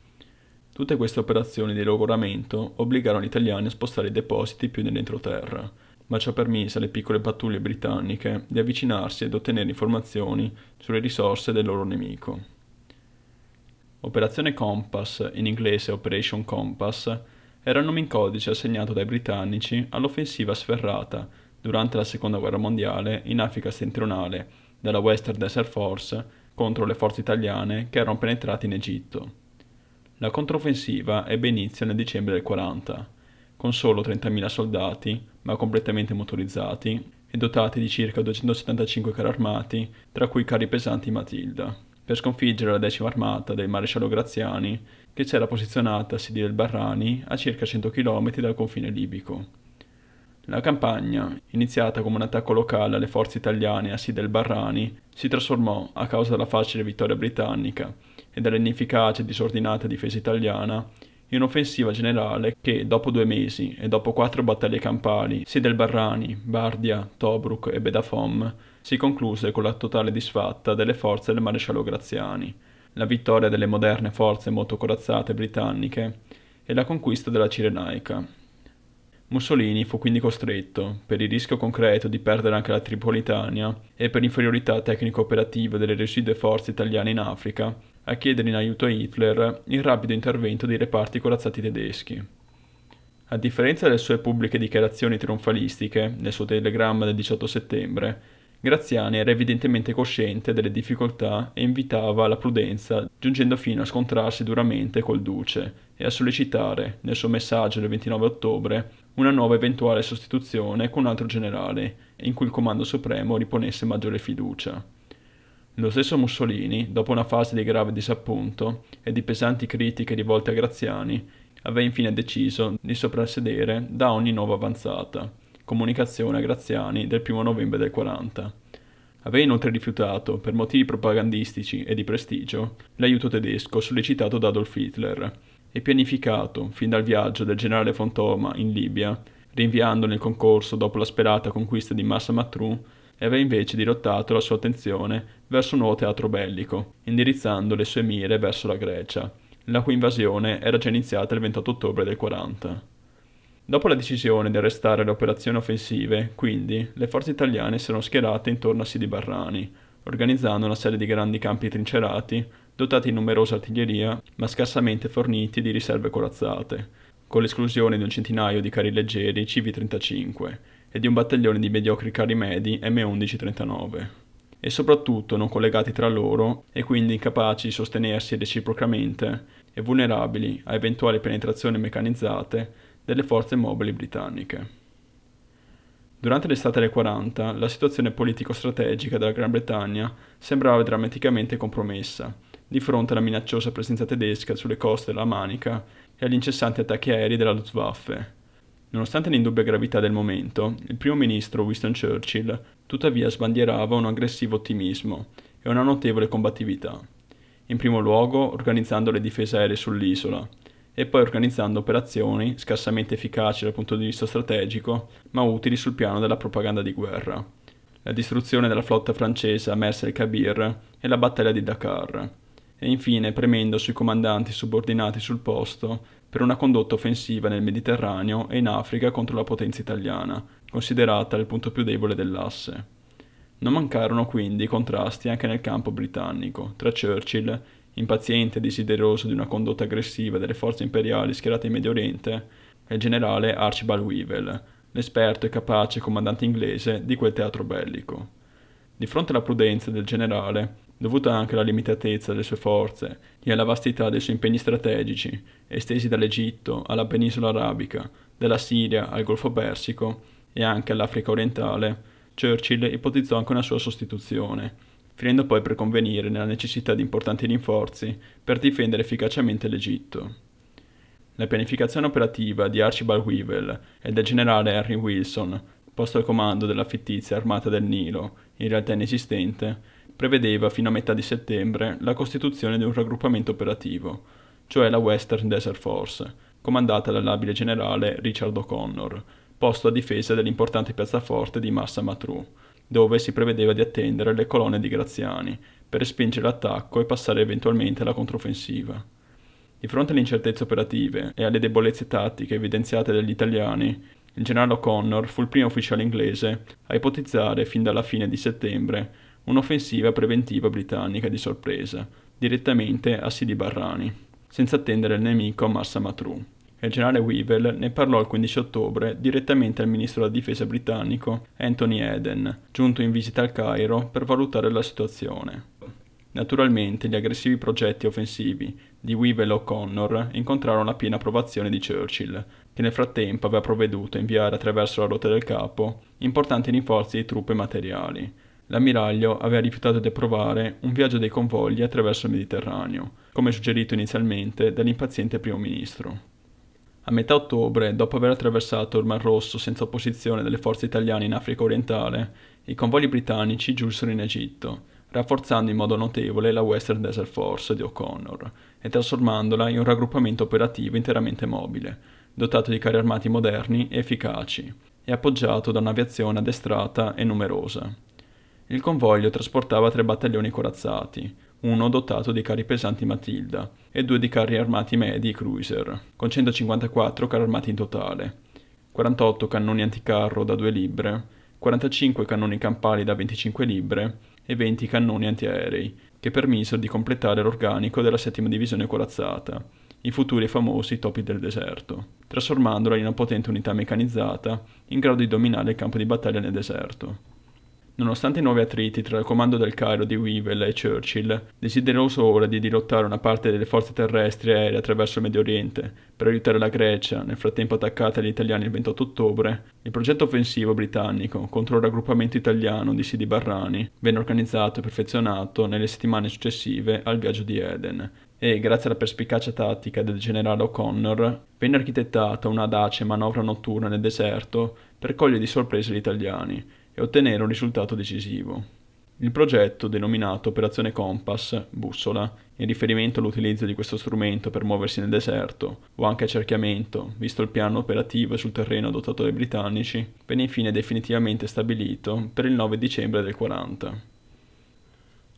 Speaker 1: Tutte queste operazioni di logoramento obbligarono gli italiani a spostare i depositi più nell'entroterra, ma ciò permise alle piccole pattuglie britanniche di avvicinarsi ed ottenere informazioni sulle risorse del loro nemico. Operazione Compass, in inglese Operation Compass, era il nome in codice assegnato dai britannici all'offensiva sferrata durante la seconda guerra mondiale in Africa settentrionale dalla Western Desert Force contro le forze italiane che erano penetrate in Egitto. La controffensiva ebbe inizio nel dicembre del 40, con solo 30.000 soldati, ma completamente motorizzati e dotati di circa 275 carri armati, tra cui carri pesanti Matilda, per sconfiggere la decima armata del maresciallo Graziani che c'era posizionata, si dice il Barrani, a circa 100 km dal confine libico. La campagna, iniziata come un attacco locale alle forze italiane a Sidi el-Barrani, si trasformò, a causa della facile vittoria britannica e dell'inefficace e disordinata difesa italiana, in un'offensiva generale che, dopo due mesi e dopo quattro battaglie campali, Sidi el-Barrani, Bardia, Tobruk e Bedafom, si concluse con la totale disfatta delle forze del maresciallo Graziani, la vittoria delle moderne forze motocorazzate britanniche e la conquista della Cirenaica. Mussolini fu quindi costretto, per il rischio concreto di perdere anche la Tripolitania e per l'inferiorità tecnico-operativa delle residue forze italiane in Africa, a chiedere in aiuto a Hitler il rapido intervento dei reparti corazzati tedeschi. A differenza delle sue pubbliche dichiarazioni trionfalistiche nel suo telegramma del 18 settembre, Graziani era evidentemente cosciente delle difficoltà e invitava alla prudenza, giungendo fino a scontrarsi duramente col duce e a sollecitare, nel suo messaggio del 29 ottobre, una nuova eventuale sostituzione con un altro generale, in cui il comando supremo riponesse maggiore fiducia. Lo stesso Mussolini, dopo una fase di grave disappunto e di pesanti critiche rivolte a Graziani, aveva infine deciso di soprassedere da ogni nuova avanzata comunicazione a Graziani del 1 novembre del 40. Aveva inoltre rifiutato, per motivi propagandistici e di prestigio, l'aiuto tedesco sollecitato da Adolf Hitler e pianificato, fin dal viaggio del generale Fontoma in Libia, rinviandone il concorso dopo la sperata conquista di Massa Matru, e aveva invece dirottato la sua attenzione verso un nuovo teatro bellico, indirizzando le sue mire verso la Grecia, la cui invasione era già iniziata il 28 ottobre del 40. Dopo la decisione di arrestare le operazioni offensive, quindi, le forze italiane si erano schierate intorno a Sidi Barrani, organizzando una serie di grandi campi trincerati, dotati di numerosa artiglieria, ma scarsamente forniti di riserve corazzate, con l'esclusione di un centinaio di carri leggeri CV-35 e di un battaglione di mediocri carri medi M11-39 e soprattutto non collegati tra loro e quindi incapaci di sostenersi reciprocamente e vulnerabili a eventuali penetrazioni meccanizzate delle forze mobili britanniche. Durante l'estate del 40 la situazione politico-strategica della Gran Bretagna sembrava drammaticamente compromessa di fronte alla minacciosa presenza tedesca sulle coste della Manica e agli incessanti attacchi aerei della Luftwaffe. Nonostante l'indubbia gravità del momento, il primo ministro Winston Churchill tuttavia sbandierava un aggressivo ottimismo e una notevole combattività. In primo luogo organizzando le difese aeree sull'isola, e poi organizzando operazioni scarsamente efficaci dal punto di vista strategico, ma utili sul piano della propaganda di guerra. La distruzione della flotta francese a Mersa el-Kabir e la battaglia di Dakar. E infine premendo sui comandanti subordinati sul posto per una condotta offensiva nel Mediterraneo e in Africa contro la potenza italiana, considerata il punto più debole dell'asse. Non mancarono quindi contrasti anche nel campo britannico, tra Churchill impaziente e desideroso di una condotta aggressiva delle forze imperiali schierate in Medio Oriente, è il generale Archibald Weevil, l'esperto e capace comandante inglese di quel teatro bellico. Di fronte alla prudenza del generale, dovuta anche alla limitatezza delle sue forze e alla vastità dei suoi impegni strategici, estesi dall'Egitto alla penisola arabica, dalla Siria al Golfo Persico e anche all'Africa orientale, Churchill ipotizzò anche una sua sostituzione, finendo poi per convenire nella necessità di importanti rinforzi per difendere efficacemente l'Egitto. La pianificazione operativa di Archibald Weevil e del generale Henry Wilson, posto al comando della fittizia Armata del Nilo, in realtà inesistente, prevedeva fino a metà di settembre la costituzione di un raggruppamento operativo, cioè la Western Desert Force, comandata dall'abile generale Richard O'Connor, posto a difesa dell'importante piazzaforte di Massa Matruh, dove si prevedeva di attendere le colonne di Graziani per respingere l'attacco e passare eventualmente alla controffensiva. Di fronte alle incertezze operative e alle debolezze tattiche evidenziate dagli italiani, il generale O'Connor fu il primo ufficiale inglese a ipotizzare fin dalla fine di settembre un'offensiva preventiva britannica di sorpresa, direttamente a Sidi Barrani, senza attendere il nemico a Massa Matru il generale Weevil ne parlò il 15 ottobre direttamente al ministro della difesa britannico Anthony Eden, giunto in visita al Cairo per valutare la situazione. Naturalmente gli aggressivi progetti offensivi di Weevil O'Connor incontrarono la piena approvazione di Churchill, che nel frattempo aveva provveduto a inviare attraverso la rotta del capo importanti rinforzi di truppe e materiali. L'ammiraglio aveva rifiutato di approvare un viaggio dei convogli attraverso il Mediterraneo, come suggerito inizialmente dall'impaziente primo ministro. A metà ottobre, dopo aver attraversato il Mar Rosso senza opposizione delle forze italiane in Africa orientale, i convogli britannici giunsero in Egitto, rafforzando in modo notevole la Western Desert Force di O'Connor e trasformandola in un raggruppamento operativo interamente mobile, dotato di carri armati moderni e efficaci, e appoggiato da un'aviazione addestrata e numerosa. Il convoglio trasportava tre battaglioni corazzati, uno dotato di carri pesanti Matilda e due di carri armati medi Cruiser, con 154 carri armati in totale, 48 cannoni anticarro da 2 libre, 45 cannoni campali da 25 libre e 20 cannoni antiaerei, che permisero di completare l'organico della settima divisione corazzata, i futuri e famosi topi del deserto, trasformandola in una potente unità meccanizzata in grado di dominare il campo di battaglia nel deserto. Nonostante i nuovi attriti tra il comando del Cairo di Weevil e Churchill, desideroso ora di dirottare una parte delle forze terrestri e aeree attraverso il Medio Oriente per aiutare la Grecia, nel frattempo attaccata agli italiani il 28 ottobre, il progetto offensivo britannico contro il raggruppamento italiano di Sidi Barrani venne organizzato e perfezionato nelle settimane successive al viaggio di Eden, e, grazie alla perspicacia tattica del generale O'Connor, venne architettata una dace manovra notturna nel deserto per cogliere di sorpresa gli italiani, e ottenere un risultato decisivo. Il progetto, denominato Operazione Compass, bussola, in riferimento all'utilizzo di questo strumento per muoversi nel deserto, o anche accerchiamento, visto il piano operativo sul terreno adottato dai britannici, venne infine definitivamente stabilito per il 9 dicembre del 40.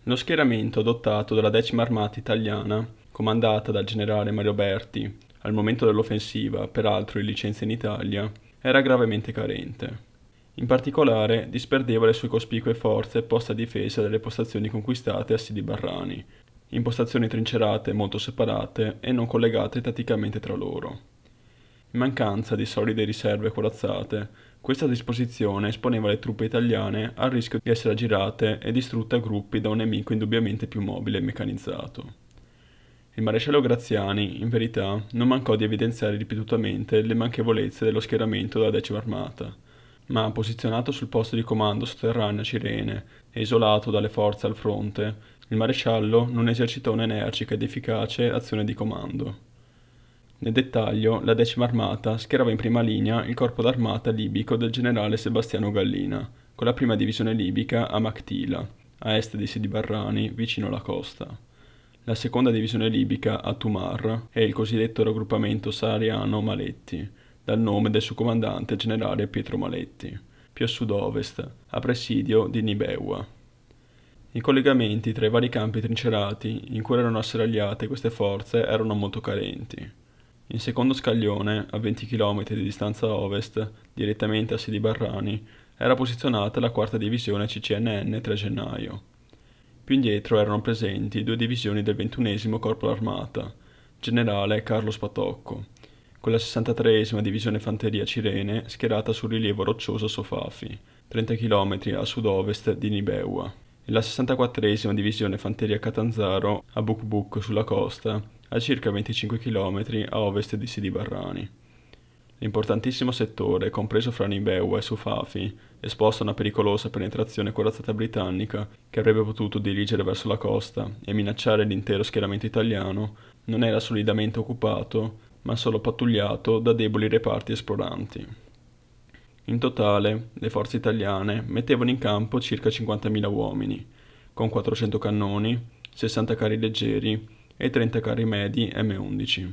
Speaker 1: Lo schieramento adottato dalla decima armata italiana, comandata dal generale Mario Berti, al momento dell'offensiva, peraltro in licenza in Italia, era gravemente carente. In particolare, disperdeva le sue cospicue forze poste a difesa delle postazioni conquistate a Sidi Barrani, impostazioni trincerate molto separate e non collegate tatticamente tra loro. In mancanza di solide riserve corazzate, questa disposizione esponeva le truppe italiane al rischio di essere aggirate e distrutte a gruppi da un nemico indubbiamente più mobile e meccanizzato. Il maresciallo Graziani, in verità, non mancò di evidenziare ripetutamente le manchevolezze dello schieramento della decima armata, ma posizionato sul posto di comando sotterraneo a Cirene e isolato dalle forze al fronte, il maresciallo non esercitò un'energica ed efficace azione di comando. Nel dettaglio, la decima armata schierava in prima linea il corpo d'armata libico del generale Sebastiano Gallina, con la prima divisione libica a Mactila, a est di Sidi Barrani, vicino alla costa. La seconda divisione libica a Tumar e il cosiddetto raggruppamento sahariano Maletti, dal nome del suo comandante generale Pietro Maletti, più a sud-ovest, a presidio di Nibewa. I collegamenti tra i vari campi trincerati in cui erano asseragliate queste forze erano molto carenti. In secondo scaglione, a 20 km di distanza ovest, direttamente a Sidi Barrani, era posizionata la quarta divisione CCNN 3 gennaio. Più indietro erano presenti due divisioni del ventunesimo Corpo d'Armata, generale Carlo Spatocco, con la 63esima Divisione Fanteria Cirene schierata sul rilievo roccioso Sofafi, 30 km a sud-ovest di Nibewa, e la 64esima Divisione Fanteria Catanzaro a Bukbuk sulla costa, a circa 25 km a ovest di Sidi Barrani. L'importantissimo settore, compreso fra Nibewa e Sofafi, esposto a una pericolosa penetrazione corazzata britannica che avrebbe potuto dirigere verso la costa e minacciare l'intero schieramento italiano, non era solidamente occupato ma solo pattugliato da deboli reparti esploranti. In totale, le forze italiane mettevano in campo circa 50.000 uomini, con 400 cannoni, 60 carri leggeri e 30 carri medi M11.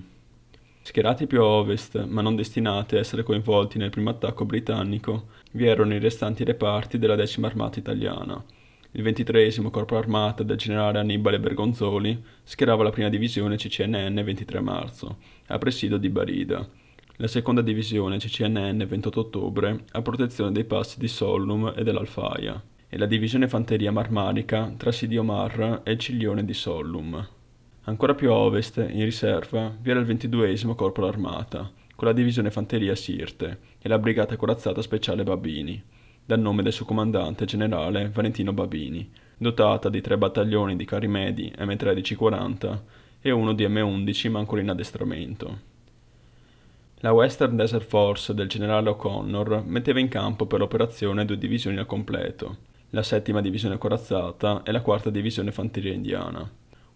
Speaker 1: Schierati più a ovest, ma non destinati a essere coinvolti nel primo attacco britannico, vi erano i restanti reparti della decima armata italiana. Il 23 Corpo Armata del generale Annibale Bergonzoli schierava la prima divisione CCNN 23 marzo, a presidio di Barida. La seconda divisione CCNN 28 ottobre a protezione dei passi di Sollum e dell'Alfaia e la divisione fanteria marmarica tra Sidio Marra e Ciglione di Sollum. Ancora più a ovest, in riserva, vi era il 22 Corpo d'armata, con la divisione fanteria Sirte e la brigata corazzata speciale Babini, dal nome del suo comandante generale Valentino Babini, dotata di tre battaglioni di carri medi M1340 e uno di M11 ma ancora in addestramento. La Western Desert Force del generale O'Connor metteva in campo per l'operazione due divisioni al completo, la settima divisione corazzata e la quarta divisione fanteria indiana,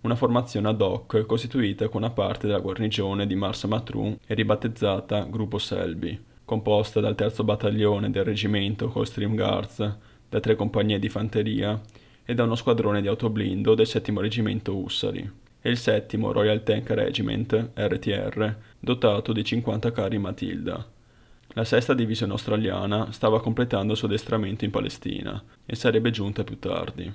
Speaker 1: una formazione ad hoc costituita con una parte della guarnigione di Marsa Matru e ribattezzata Gruppo Selby, composta dal terzo battaglione del reggimento Coldstream Guards, da tre compagnie di fanteria e da uno squadrone di autoblindo del settimo reggimento Ussari il settimo Royal Tank Regiment, RTR, dotato di 50 carri Matilda. La sesta divisione australiana stava completando il suo addestramento in Palestina e sarebbe giunta più tardi.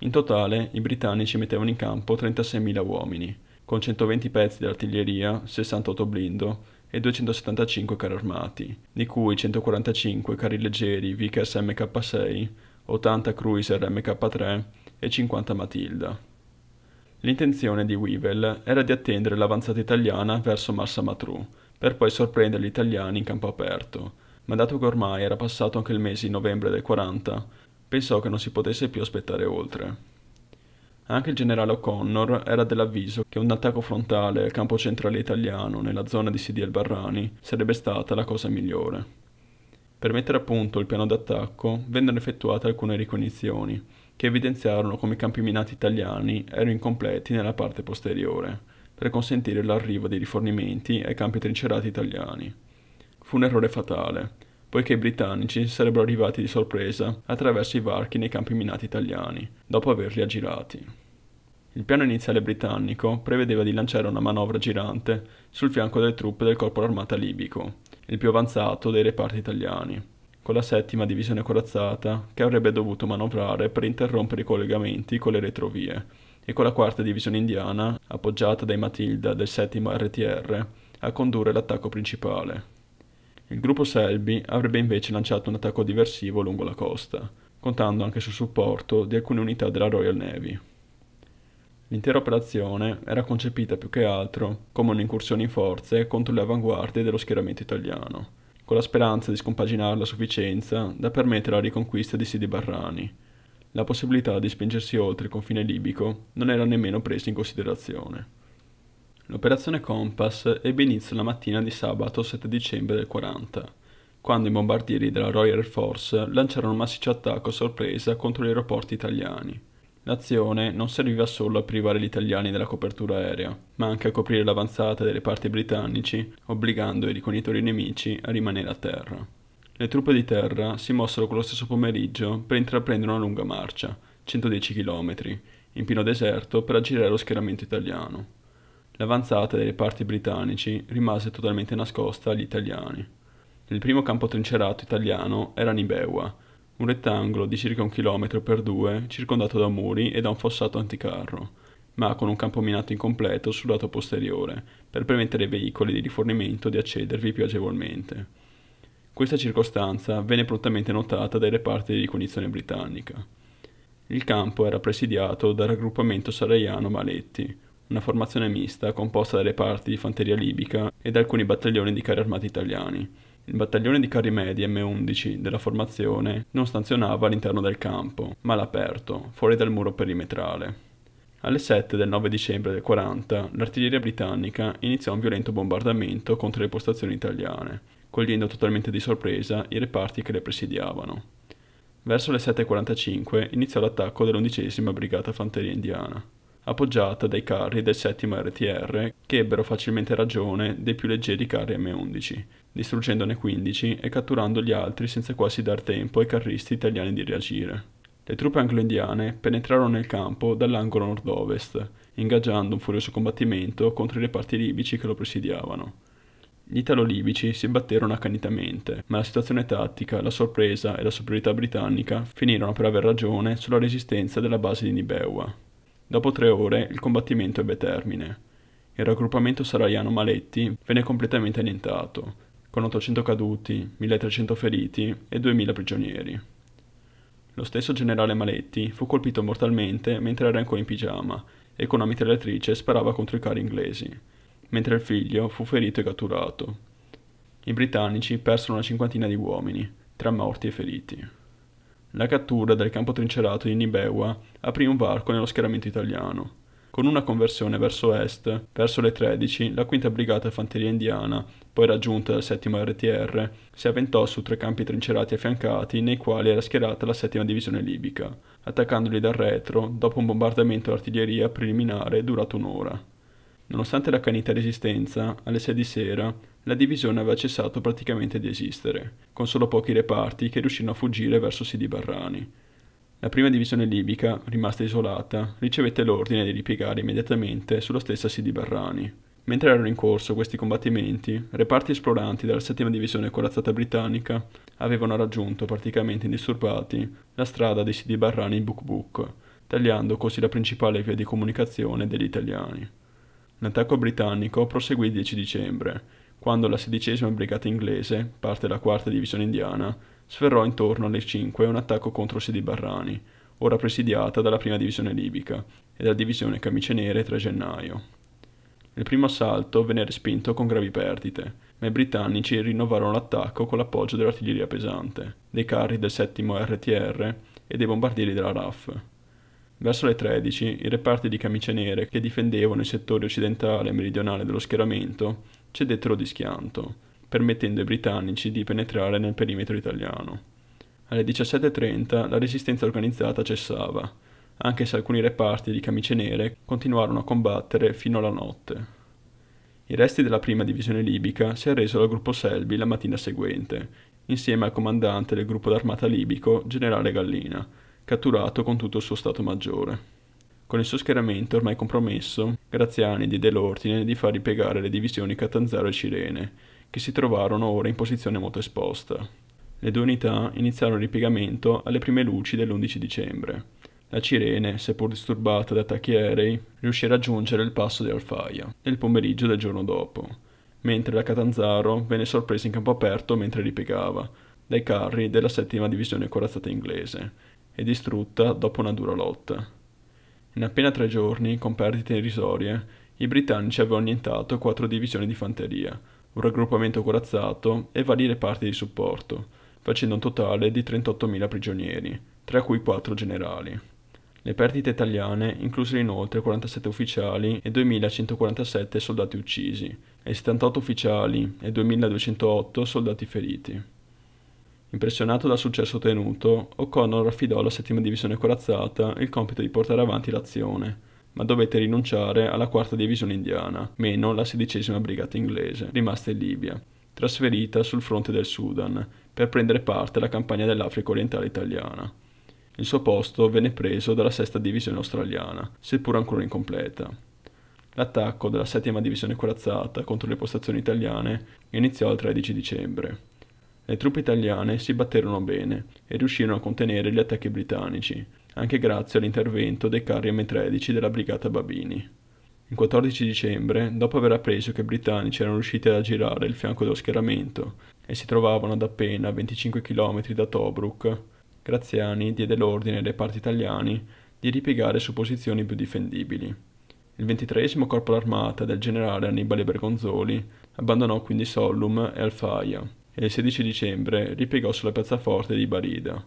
Speaker 1: In totale i britannici mettevano in campo 36.000 uomini, con 120 pezzi di artiglieria, 68 blindo e 275 carri armati, di cui 145 carri leggeri Vickers MK6, 80 Cruiser MK3 e 50 Matilda. L'intenzione di Weevil era di attendere l'avanzata italiana verso Massa Matru, per poi sorprendere gli italiani in campo aperto, ma dato che ormai era passato anche il mese di novembre del 40, pensò che non si potesse più aspettare oltre. Anche il generale O'Connor era dell'avviso che un attacco frontale al campo centrale italiano nella zona di Sidi el Barrani sarebbe stata la cosa migliore. Per mettere a punto il piano d'attacco vennero effettuate alcune ricognizioni, che evidenziarono come i campi minati italiani erano incompleti nella parte posteriore, per consentire l'arrivo dei rifornimenti ai campi trincerati italiani. Fu un errore fatale, poiché i britannici sarebbero arrivati di sorpresa attraverso i varchi nei campi minati italiani, dopo averli aggirati. Il piano iniziale britannico prevedeva di lanciare una manovra girante sul fianco delle truppe del corpo armata libico, il più avanzato dei reparti italiani, con la settima divisione corazzata, che avrebbe dovuto manovrare per interrompere i collegamenti con le retrovie, e con la quarta divisione indiana, appoggiata dai Matilda del settimo RTR, a condurre l'attacco principale. Il gruppo Selby avrebbe invece lanciato un attacco diversivo lungo la costa, contando anche sul supporto di alcune unità della Royal Navy. L'intera operazione era concepita più che altro come un'incursione in forze contro le avanguardie dello schieramento italiano, con la speranza di scompaginarla a sufficienza da permettere la riconquista di Sidi Barrani. La possibilità di spingersi oltre il confine libico non era nemmeno presa in considerazione. L'operazione Compass ebbe inizio la mattina di sabato 7 dicembre del 40, quando i bombardieri della Royal Air Force lanciarono un massiccio attacco a sorpresa contro gli aeroporti italiani. L'azione non serviva solo a privare gli italiani della copertura aerea, ma anche a coprire l'avanzata delle parti britannici, obbligando i ricognitori nemici a rimanere a terra. Le truppe di terra si mossero quello stesso pomeriggio per intraprendere una lunga marcia, 110 km, in pieno deserto per aggirare lo schieramento italiano. L'avanzata delle parti britannici rimase totalmente nascosta agli italiani. Il primo campo trincerato italiano era Nibewa, un rettangolo di circa un chilometro per due, circondato da muri e da un fossato anticarro, ma con un campo minato incompleto sul lato posteriore, per permettere ai veicoli di rifornimento di accedervi più agevolmente. Questa circostanza venne prontamente notata dai reparti di ricognizione britannica. Il campo era presidiato dal raggruppamento saraiano Maletti, una formazione mista composta da reparti di fanteria libica e da alcuni battaglioni di carri armati italiani, il battaglione di carri medi M11 della formazione non stanzionava all'interno del campo, ma all'aperto, fuori dal muro perimetrale. Alle 7 del 9 dicembre del 40 l'artiglieria britannica iniziò un violento bombardamento contro le postazioni italiane, cogliendo totalmente di sorpresa i reparti che le presidiavano. Verso le 7.45 iniziò l'attacco dell'undicesima Brigata Fanteria Indiana, appoggiata dai carri del settimo RTR che ebbero facilmente ragione dei più leggeri carri M11, distruggendone 15 e catturando gli altri senza quasi dar tempo ai carristi italiani di reagire. Le truppe anglo-indiane penetrarono nel campo dall'angolo nord-ovest, ingaggiando un furioso combattimento contro i reparti libici che lo presidiavano. Gli italo-libici si batterono accanitamente, ma la situazione tattica, la sorpresa e la superiorità britannica finirono per aver ragione sulla resistenza della base di Nibewa. Dopo tre ore il combattimento ebbe termine. Il raggruppamento saraiano Maletti venne completamente annientato, con 800 caduti, 1300 feriti e 2000 prigionieri. Lo stesso generale Maletti fu colpito mortalmente mentre era ancora in pigiama e con una mitragliatrice sparava contro i carri inglesi, mentre il figlio fu ferito e catturato. I britannici persero una cinquantina di uomini, tra morti e feriti. La cattura del campo trincerato di Nibewa aprì un varco nello schieramento italiano, con una conversione verso est, verso le 13, la 5 Brigata Fanteria Indiana, poi raggiunta dal 7 RTR, si avventò su tre campi trincerati affiancati nei quali era schierata la 7 Divisione Libica, attaccandoli dal retro dopo un bombardamento d'artiglieria preliminare durato un'ora. Nonostante la l'accanita resistenza, alle 6 di sera la divisione aveva cessato praticamente di esistere, con solo pochi reparti che riuscirono a fuggire verso Sidi Barrani. La prima divisione libica, rimasta isolata, ricevette l'ordine di ripiegare immediatamente sulla stessa Sidi Barrani. Mentre erano in corso questi combattimenti, reparti esploranti della settima divisione corazzata britannica avevano raggiunto praticamente indisturbati la strada dei sidi Barrani in Bukbuk, tagliando così la principale via di comunicazione degli italiani. L'attacco britannico proseguì il 10 dicembre, quando la sedicesima brigata inglese, parte della quarta divisione indiana, sferrò intorno alle 5 un attacco contro Sidi Barrani, ora presidiata dalla prima divisione libica e dalla divisione camice nere 3 gennaio. Il primo assalto venne respinto con gravi perdite, ma i britannici rinnovarono l'attacco con l'appoggio dell'artiglieria pesante, dei carri del 7 RTR e dei bombardieri della RAF. Verso le 13 i reparti di camice nere che difendevano i settori occidentale e meridionale dello schieramento cedettero di schianto permettendo ai britannici di penetrare nel perimetro italiano. Alle 17.30 la resistenza organizzata cessava, anche se alcuni reparti di camicie nere continuarono a combattere fino alla notte. I resti della prima divisione libica si arresero al gruppo Selby la mattina seguente, insieme al comandante del gruppo d'armata libico, generale Gallina, catturato con tutto il suo stato maggiore. Con il suo schieramento ormai compromesso, Graziani diede l'ordine di far ripiegare le divisioni Catanzaro e Cirene che si trovarono ora in posizione molto esposta. Le due unità iniziarono il ripiegamento alle prime luci dell'11 dicembre. La Cirene, seppur disturbata da attacchi aerei, riuscì a raggiungere il passo di Alfaia nel pomeriggio del giorno dopo, mentre la Catanzaro venne sorpresa in campo aperto mentre ripiegava dai carri della settima divisione corazzata inglese e distrutta dopo una dura lotta. In appena tre giorni, con perdite irrisorie, i britannici avevano annientato quattro divisioni di fanteria, un raggruppamento corazzato e varie reparti di supporto, facendo un totale di 38.000 prigionieri, tra cui 4 generali. Le perdite italiane inclusero inoltre 47 ufficiali e 2.147 soldati uccisi, e 78 ufficiali e 2.208 soldati feriti. Impressionato dal successo ottenuto, O'Connor affidò alla settima divisione corazzata il compito di portare avanti l'azione, ma dovette rinunciare alla quarta divisione indiana, meno la sedicesima brigata inglese, rimasta in Libia, trasferita sul fronte del Sudan, per prendere parte alla campagna dell'Africa orientale italiana. Il suo posto venne preso dalla sesta divisione australiana, seppur ancora incompleta. L'attacco della settima divisione corazzata contro le postazioni italiane iniziò il 13 dicembre. Le truppe italiane si batterono bene e riuscirono a contenere gli attacchi britannici, anche grazie all'intervento dei carri M13 della brigata Babini. Il 14 dicembre, dopo aver appreso che i britannici erano riusciti ad aggirare il fianco dello schieramento e si trovavano ad appena 25 km da Tobruk, Graziani diede l'ordine ai reparti italiani di ripiegare su posizioni più difendibili. Il 23 Corpo d'Armata del generale Annibale Bergonzoli abbandonò quindi Sollum e Alfaia e il 16 dicembre ripiegò sulla piazzaforte di Barida.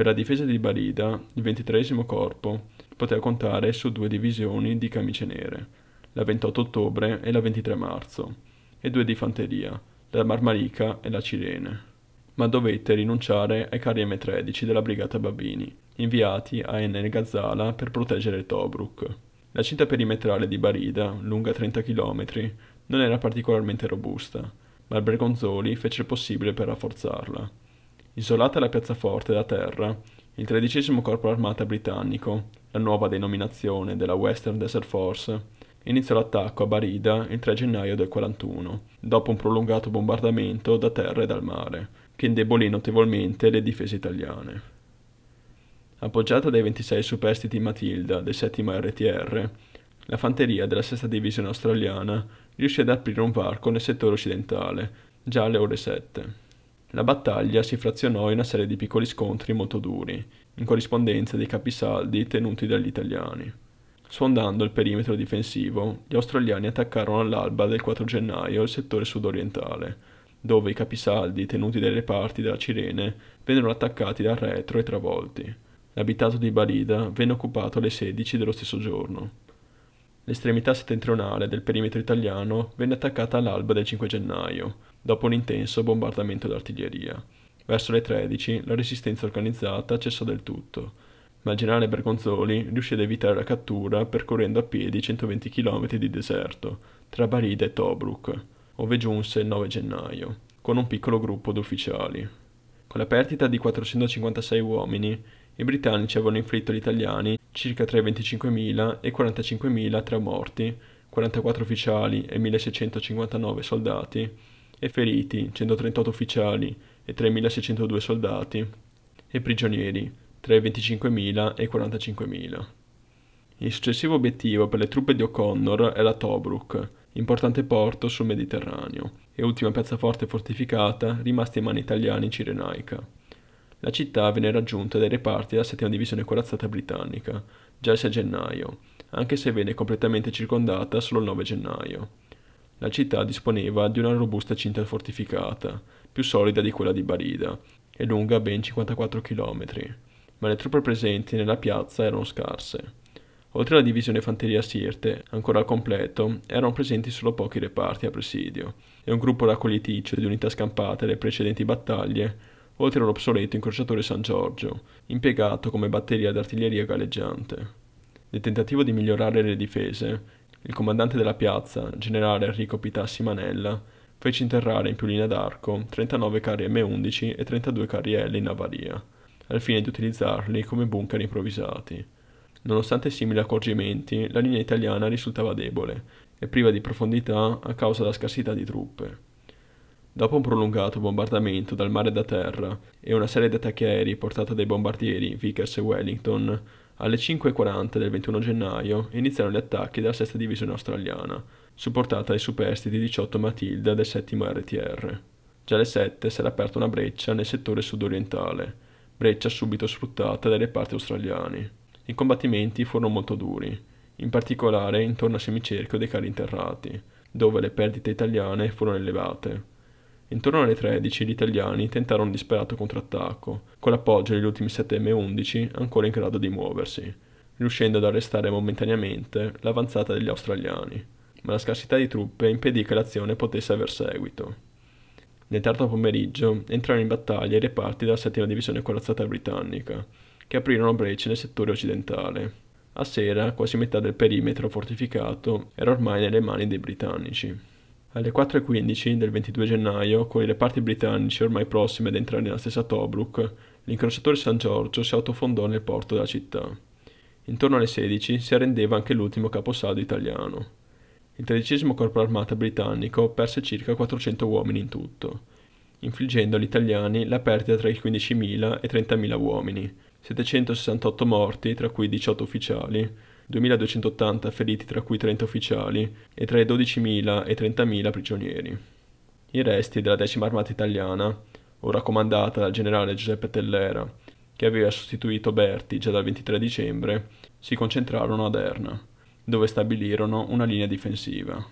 Speaker 1: Per la difesa di Barida, il 23 Corpo poteva contare su due divisioni di camicie nere, la 28 ottobre e la 23 marzo, e due di fanteria, la Marmarica e la Cirene. Ma dovette rinunciare ai carri M13 della brigata Babini, inviati a Enel Gazzala per proteggere Tobruk. La cinta perimetrale di Barida, lunga 30 km, non era particolarmente robusta, ma il Bregonzoli fece il possibile per rafforzarla. Isolata la piazzaforte da terra, il tredicesimo corpo armata britannico, la nuova denominazione della Western Desert Force, iniziò l'attacco a Barida il 3 gennaio del 41, dopo un prolungato bombardamento da terra e dal mare, che indebolì notevolmente le difese italiane. Appoggiata dai 26 superstiti Matilda del 7 RTR, la fanteria della 6 divisione australiana riuscì ad aprire un varco nel settore occidentale, già alle ore 7. La battaglia si frazionò in una serie di piccoli scontri molto duri, in corrispondenza dei capisaldi tenuti dagli italiani. Sfondando il perimetro difensivo, gli australiani attaccarono all'alba del 4 gennaio il settore sudorientale, dove i capisaldi tenuti dai reparti della Cirene vennero attaccati dal retro e travolti. L'abitato di Balida venne occupato alle 16 dello stesso giorno. L'estremità settentrionale del perimetro italiano venne attaccata all'alba del 5 gennaio, dopo un intenso bombardamento d'artiglieria. Verso le 13 la resistenza organizzata cessò del tutto, ma il generale Bergonzoli riuscì ad evitare la cattura percorrendo a piedi 120 km di deserto, tra Baride e Tobruk, ove giunse il 9 gennaio, con un piccolo gruppo d'ufficiali. Con la perdita di 456 uomini, i britannici avevano inflitto agli italiani circa tra i 25.000 e i 45.000 tra morti, 44 ufficiali e 1.659 soldati, e feriti 138 ufficiali e 3.602 soldati, e prigionieri tra i 25.000 e i 45.000. Il successivo obiettivo per le truppe di O'Connor era Tobruk, importante porto sul Mediterraneo, e ultima piazza forte fortificata rimasta in mani italiane in Cirenaica. La città venne raggiunta dai reparti della settima divisione corazzata britannica già il 6 gennaio, anche se venne completamente circondata solo il 9 gennaio. La città disponeva di una robusta cinta fortificata, più solida di quella di Barida, e lunga ben 54 km, ma le truppe presenti nella piazza erano scarse. Oltre alla divisione fanteria Sirte, ancora al completo, erano presenti solo pochi reparti a presidio e un gruppo raccogliticcio di unità scampate alle precedenti battaglie oltre all'obsoleto incrociatore San Giorgio, impiegato come batteria d'artiglieria galleggiante. Nel tentativo di migliorare le difese, il comandante della piazza, generale Enrico Pitassi Manella, fece interrare in più linea d'arco 39 carri M11 e 32 carri L in avaria, al fine di utilizzarli come bunker improvvisati. Nonostante simili accorgimenti, la linea italiana risultava debole e priva di profondità a causa della scarsità di truppe. Dopo un prolungato bombardamento dal mare e da terra e una serie di attacchi aerei portati dai bombardieri Vickers e Wellington, alle 5.40 del 21 gennaio iniziarono gli attacchi della 6 Divisione Australiana, supportata dai superstiti 18 Matilda del 7 RTR. Già alle 7 si era aperta una breccia nel settore sudorientale, breccia subito sfruttata dai reparti australiani. I combattimenti furono molto duri, in particolare intorno al semicerchio dei carri interrati, dove le perdite italiane furono elevate. Intorno alle 13 gli italiani tentarono un disperato contrattacco, con l'appoggio degli ultimi 7 M11 ancora in grado di muoversi, riuscendo ad arrestare momentaneamente l'avanzata degli australiani, ma la scarsità di truppe impedì che l'azione potesse aver seguito. Nel tardo pomeriggio entrarono in battaglia i reparti della 7 divisione corazzata britannica, che aprirono brecce nel settore occidentale. A sera quasi metà del perimetro fortificato era ormai nelle mani dei britannici. Alle 4.15 del 22 gennaio, con i reparti britannici ormai prossimi ad entrare nella stessa Tobruk, l'incrociatore San Giorgio si autofondò nel porto della città. Intorno alle 16 si arrendeva anche l'ultimo caposaldo italiano. Il tredicesimo corpo armata britannico perse circa 400 uomini in tutto, infliggendo agli italiani la perdita tra i 15.000 e 30.000 uomini, 768 morti, tra cui 18 ufficiali, 2.280 feriti tra cui 30 ufficiali e tra i 12.000 e i 30.000 prigionieri. I resti della decima armata italiana, ora comandata dal generale Giuseppe Tellera, che aveva sostituito Berti già dal 23 dicembre, si concentrarono ad Erna, dove stabilirono una linea difensiva.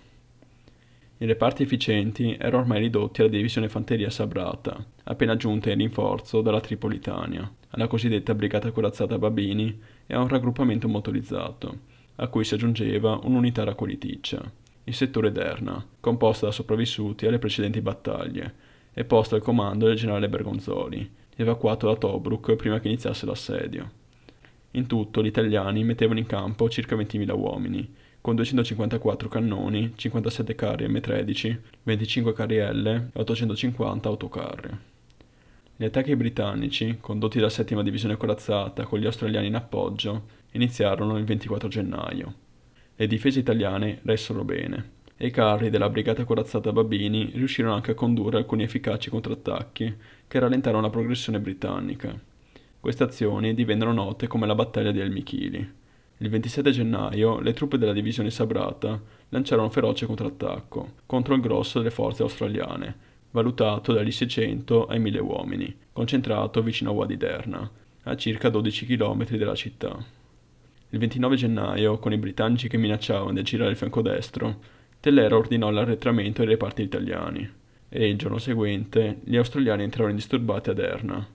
Speaker 1: I reparti efficienti erano ormai ridotti alla divisione fanteria Sabrata, appena giunta in rinforzo dalla Tripolitania, alla cosiddetta brigata corazzata Babini e a un raggruppamento motorizzato, a cui si aggiungeva un'unità raccogliticcia, il settore Derna, composta da sopravvissuti alle precedenti battaglie e posta al comando del generale Bergonzoli, evacuato da Tobruk prima che iniziasse l'assedio. In tutto gli italiani mettevano in campo circa 20.000 uomini, con 254 cannoni, 57 carri M13, 25 carri L e 850 autocarri. Gli attacchi britannici, condotti dalla settima divisione corazzata con gli australiani in appoggio, iniziarono il 24 gennaio. Le difese italiane ressero bene e i carri della brigata corazzata Babini riuscirono anche a condurre alcuni efficaci contrattacchi che rallentarono la progressione britannica. Queste azioni divennero note come la battaglia di Almichili. Il 27 gennaio le truppe della divisione Sabrata lanciarono un feroce contrattacco contro il grosso delle forze australiane valutato dagli 600 ai 1000 uomini, concentrato vicino a Wadiderna, a circa 12 km dalla città. Il 29 gennaio, con i britannici che minacciavano di aggirare il fianco destro, Tellera ordinò l'arretramento dei reparti italiani e il giorno seguente gli australiani entrarono indisturbati a Derna.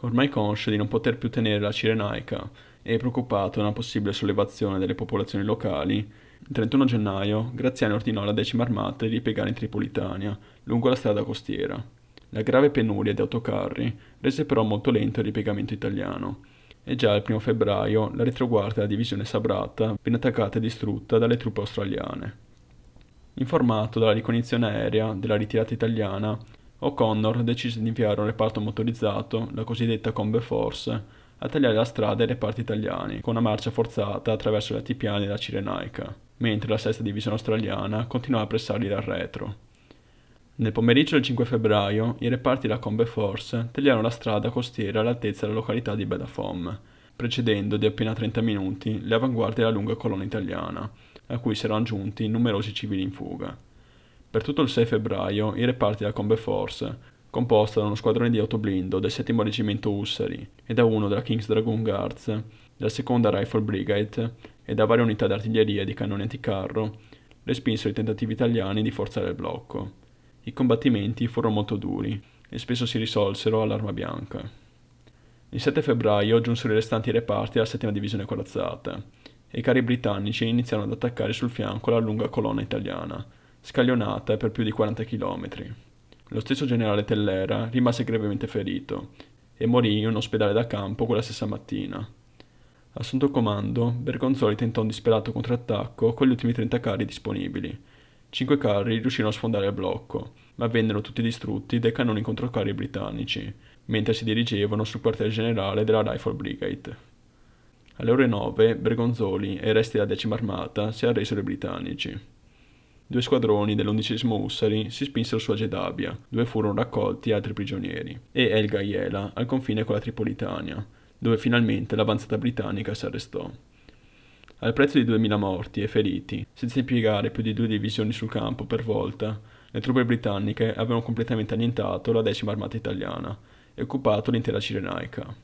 Speaker 1: Ormai conscio di non poter più tenere la Cirenaica e preoccupato da una possibile sollevazione delle popolazioni locali, il 31 gennaio Graziani ordinò alla Decima Armata di ripiegare in Tripolitania, lungo la strada costiera. La grave penuria di autocarri rese però molto lento il ripiegamento italiano e già il 1 febbraio la retroguardia della divisione Sabrata venne attaccata e distrutta dalle truppe australiane. Informato dalla ricognizione aerea della ritirata italiana, O'Connor decise di inviare un reparto motorizzato, la cosiddetta Combe Force, a tagliare la strada ai reparti italiani con una marcia forzata attraverso gli altipiani della Cirenaica mentre la sesta divisione australiana continuava a pressarli dal retro. Nel pomeriggio del 5 febbraio, i reparti della Combe Force tagliarono la strada costiera all'altezza della località di Bedafom, precedendo di appena 30 minuti le avanguardie della lunga colonna italiana, a cui si erano aggiunti numerosi civili in fuga. Per tutto il 6 febbraio, i reparti della Combe Force, composta da uno squadrone di autoblindo del 7 Reggimento Ussari e da uno della King's Dragoon Guards, la seconda Rifle Brigade e da varie unità d'artiglieria e di cannoni anticarro, respinsero i tentativi italiani di forzare il blocco. I combattimenti furono molto duri e spesso si risolsero all'arma bianca. Il 7 febbraio giunsero i restanti reparti della settima divisione corazzata e i carri britannici iniziarono ad attaccare sul fianco la lunga colonna italiana, scaglionata per più di 40 km. Lo stesso generale Tellera rimase gravemente ferito e morì in un ospedale da campo quella stessa mattina, Assunto comando, Bergonzoli tentò un disperato contrattacco con gli ultimi 30 carri disponibili. Cinque carri riuscirono a sfondare il blocco, ma vennero tutti distrutti dai cannoni controcarri britannici, mentre si dirigevano sul quartier generale della Rifle Brigade. Alle ore 9, Bergonzoli e i resti della decima armata si arresero ai britannici. Due squadroni dell'undicesimo Ussari si spinsero su Agedabia, dove furono raccolti altri prigionieri, e El Gaiela al confine con la Tripolitania, dove finalmente l'avanzata britannica si arrestò. Al prezzo di 2000 morti e feriti, senza impiegare più di due divisioni sul campo per volta, le truppe britanniche avevano completamente annientato la decima armata italiana e occupato l'intera Cirenaica.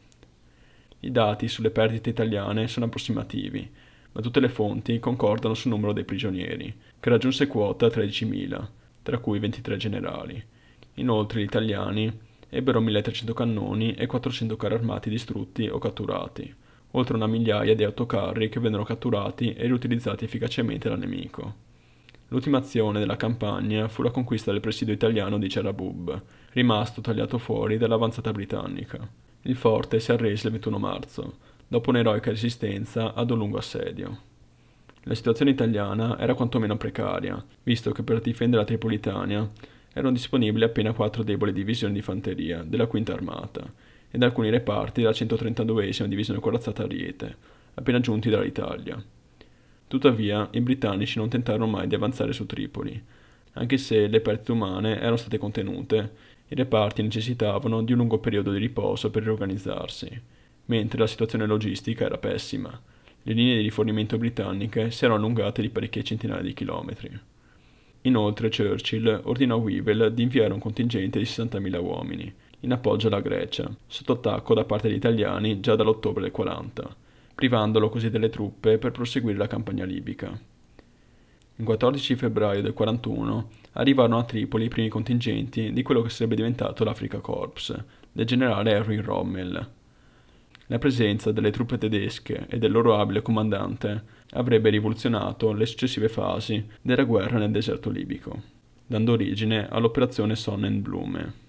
Speaker 1: I dati sulle perdite italiane sono approssimativi, ma tutte le fonti concordano sul numero dei prigionieri, che raggiunse quota 13.000, tra cui 23 generali. Inoltre gli italiani ebbero 1300 cannoni e 400 carri armati distrutti o catturati, oltre una migliaia di autocarri che vennero catturati e riutilizzati efficacemente dal nemico. L'ultima azione della campagna fu la conquista del presidio italiano di Cerabub, rimasto tagliato fuori dall'avanzata britannica. Il forte si arrese il 21 marzo, dopo un'eroica resistenza ad un lungo assedio. La situazione italiana era quantomeno precaria, visto che per difendere la Tripolitania erano disponibili appena quattro deboli divisioni di fanteria della Quinta Armata ed alcuni reparti della 132esima divisione corazzata Ariete, appena giunti dall'Italia. Tuttavia, i britannici non tentarono mai di avanzare su Tripoli. Anche se le perdite umane erano state contenute, i reparti necessitavano di un lungo periodo di riposo per riorganizzarsi, mentre la situazione logistica era pessima. Le linee di rifornimento britanniche si erano allungate di parecchie centinaia di chilometri. Inoltre Churchill ordinò a Wewell di inviare un contingente di 60.000 uomini in appoggio alla Grecia, sotto attacco da parte degli italiani già dall'ottobre del 40, privandolo così delle truppe per proseguire la campagna libica. Il 14 febbraio del 41 arrivarono a Tripoli i primi contingenti di quello che sarebbe diventato l'Africa Corps del generale Henry Rommel. La presenza delle truppe tedesche e del loro abile comandante avrebbe rivoluzionato le successive fasi della guerra nel deserto libico, dando origine all'operazione Sonnenblume.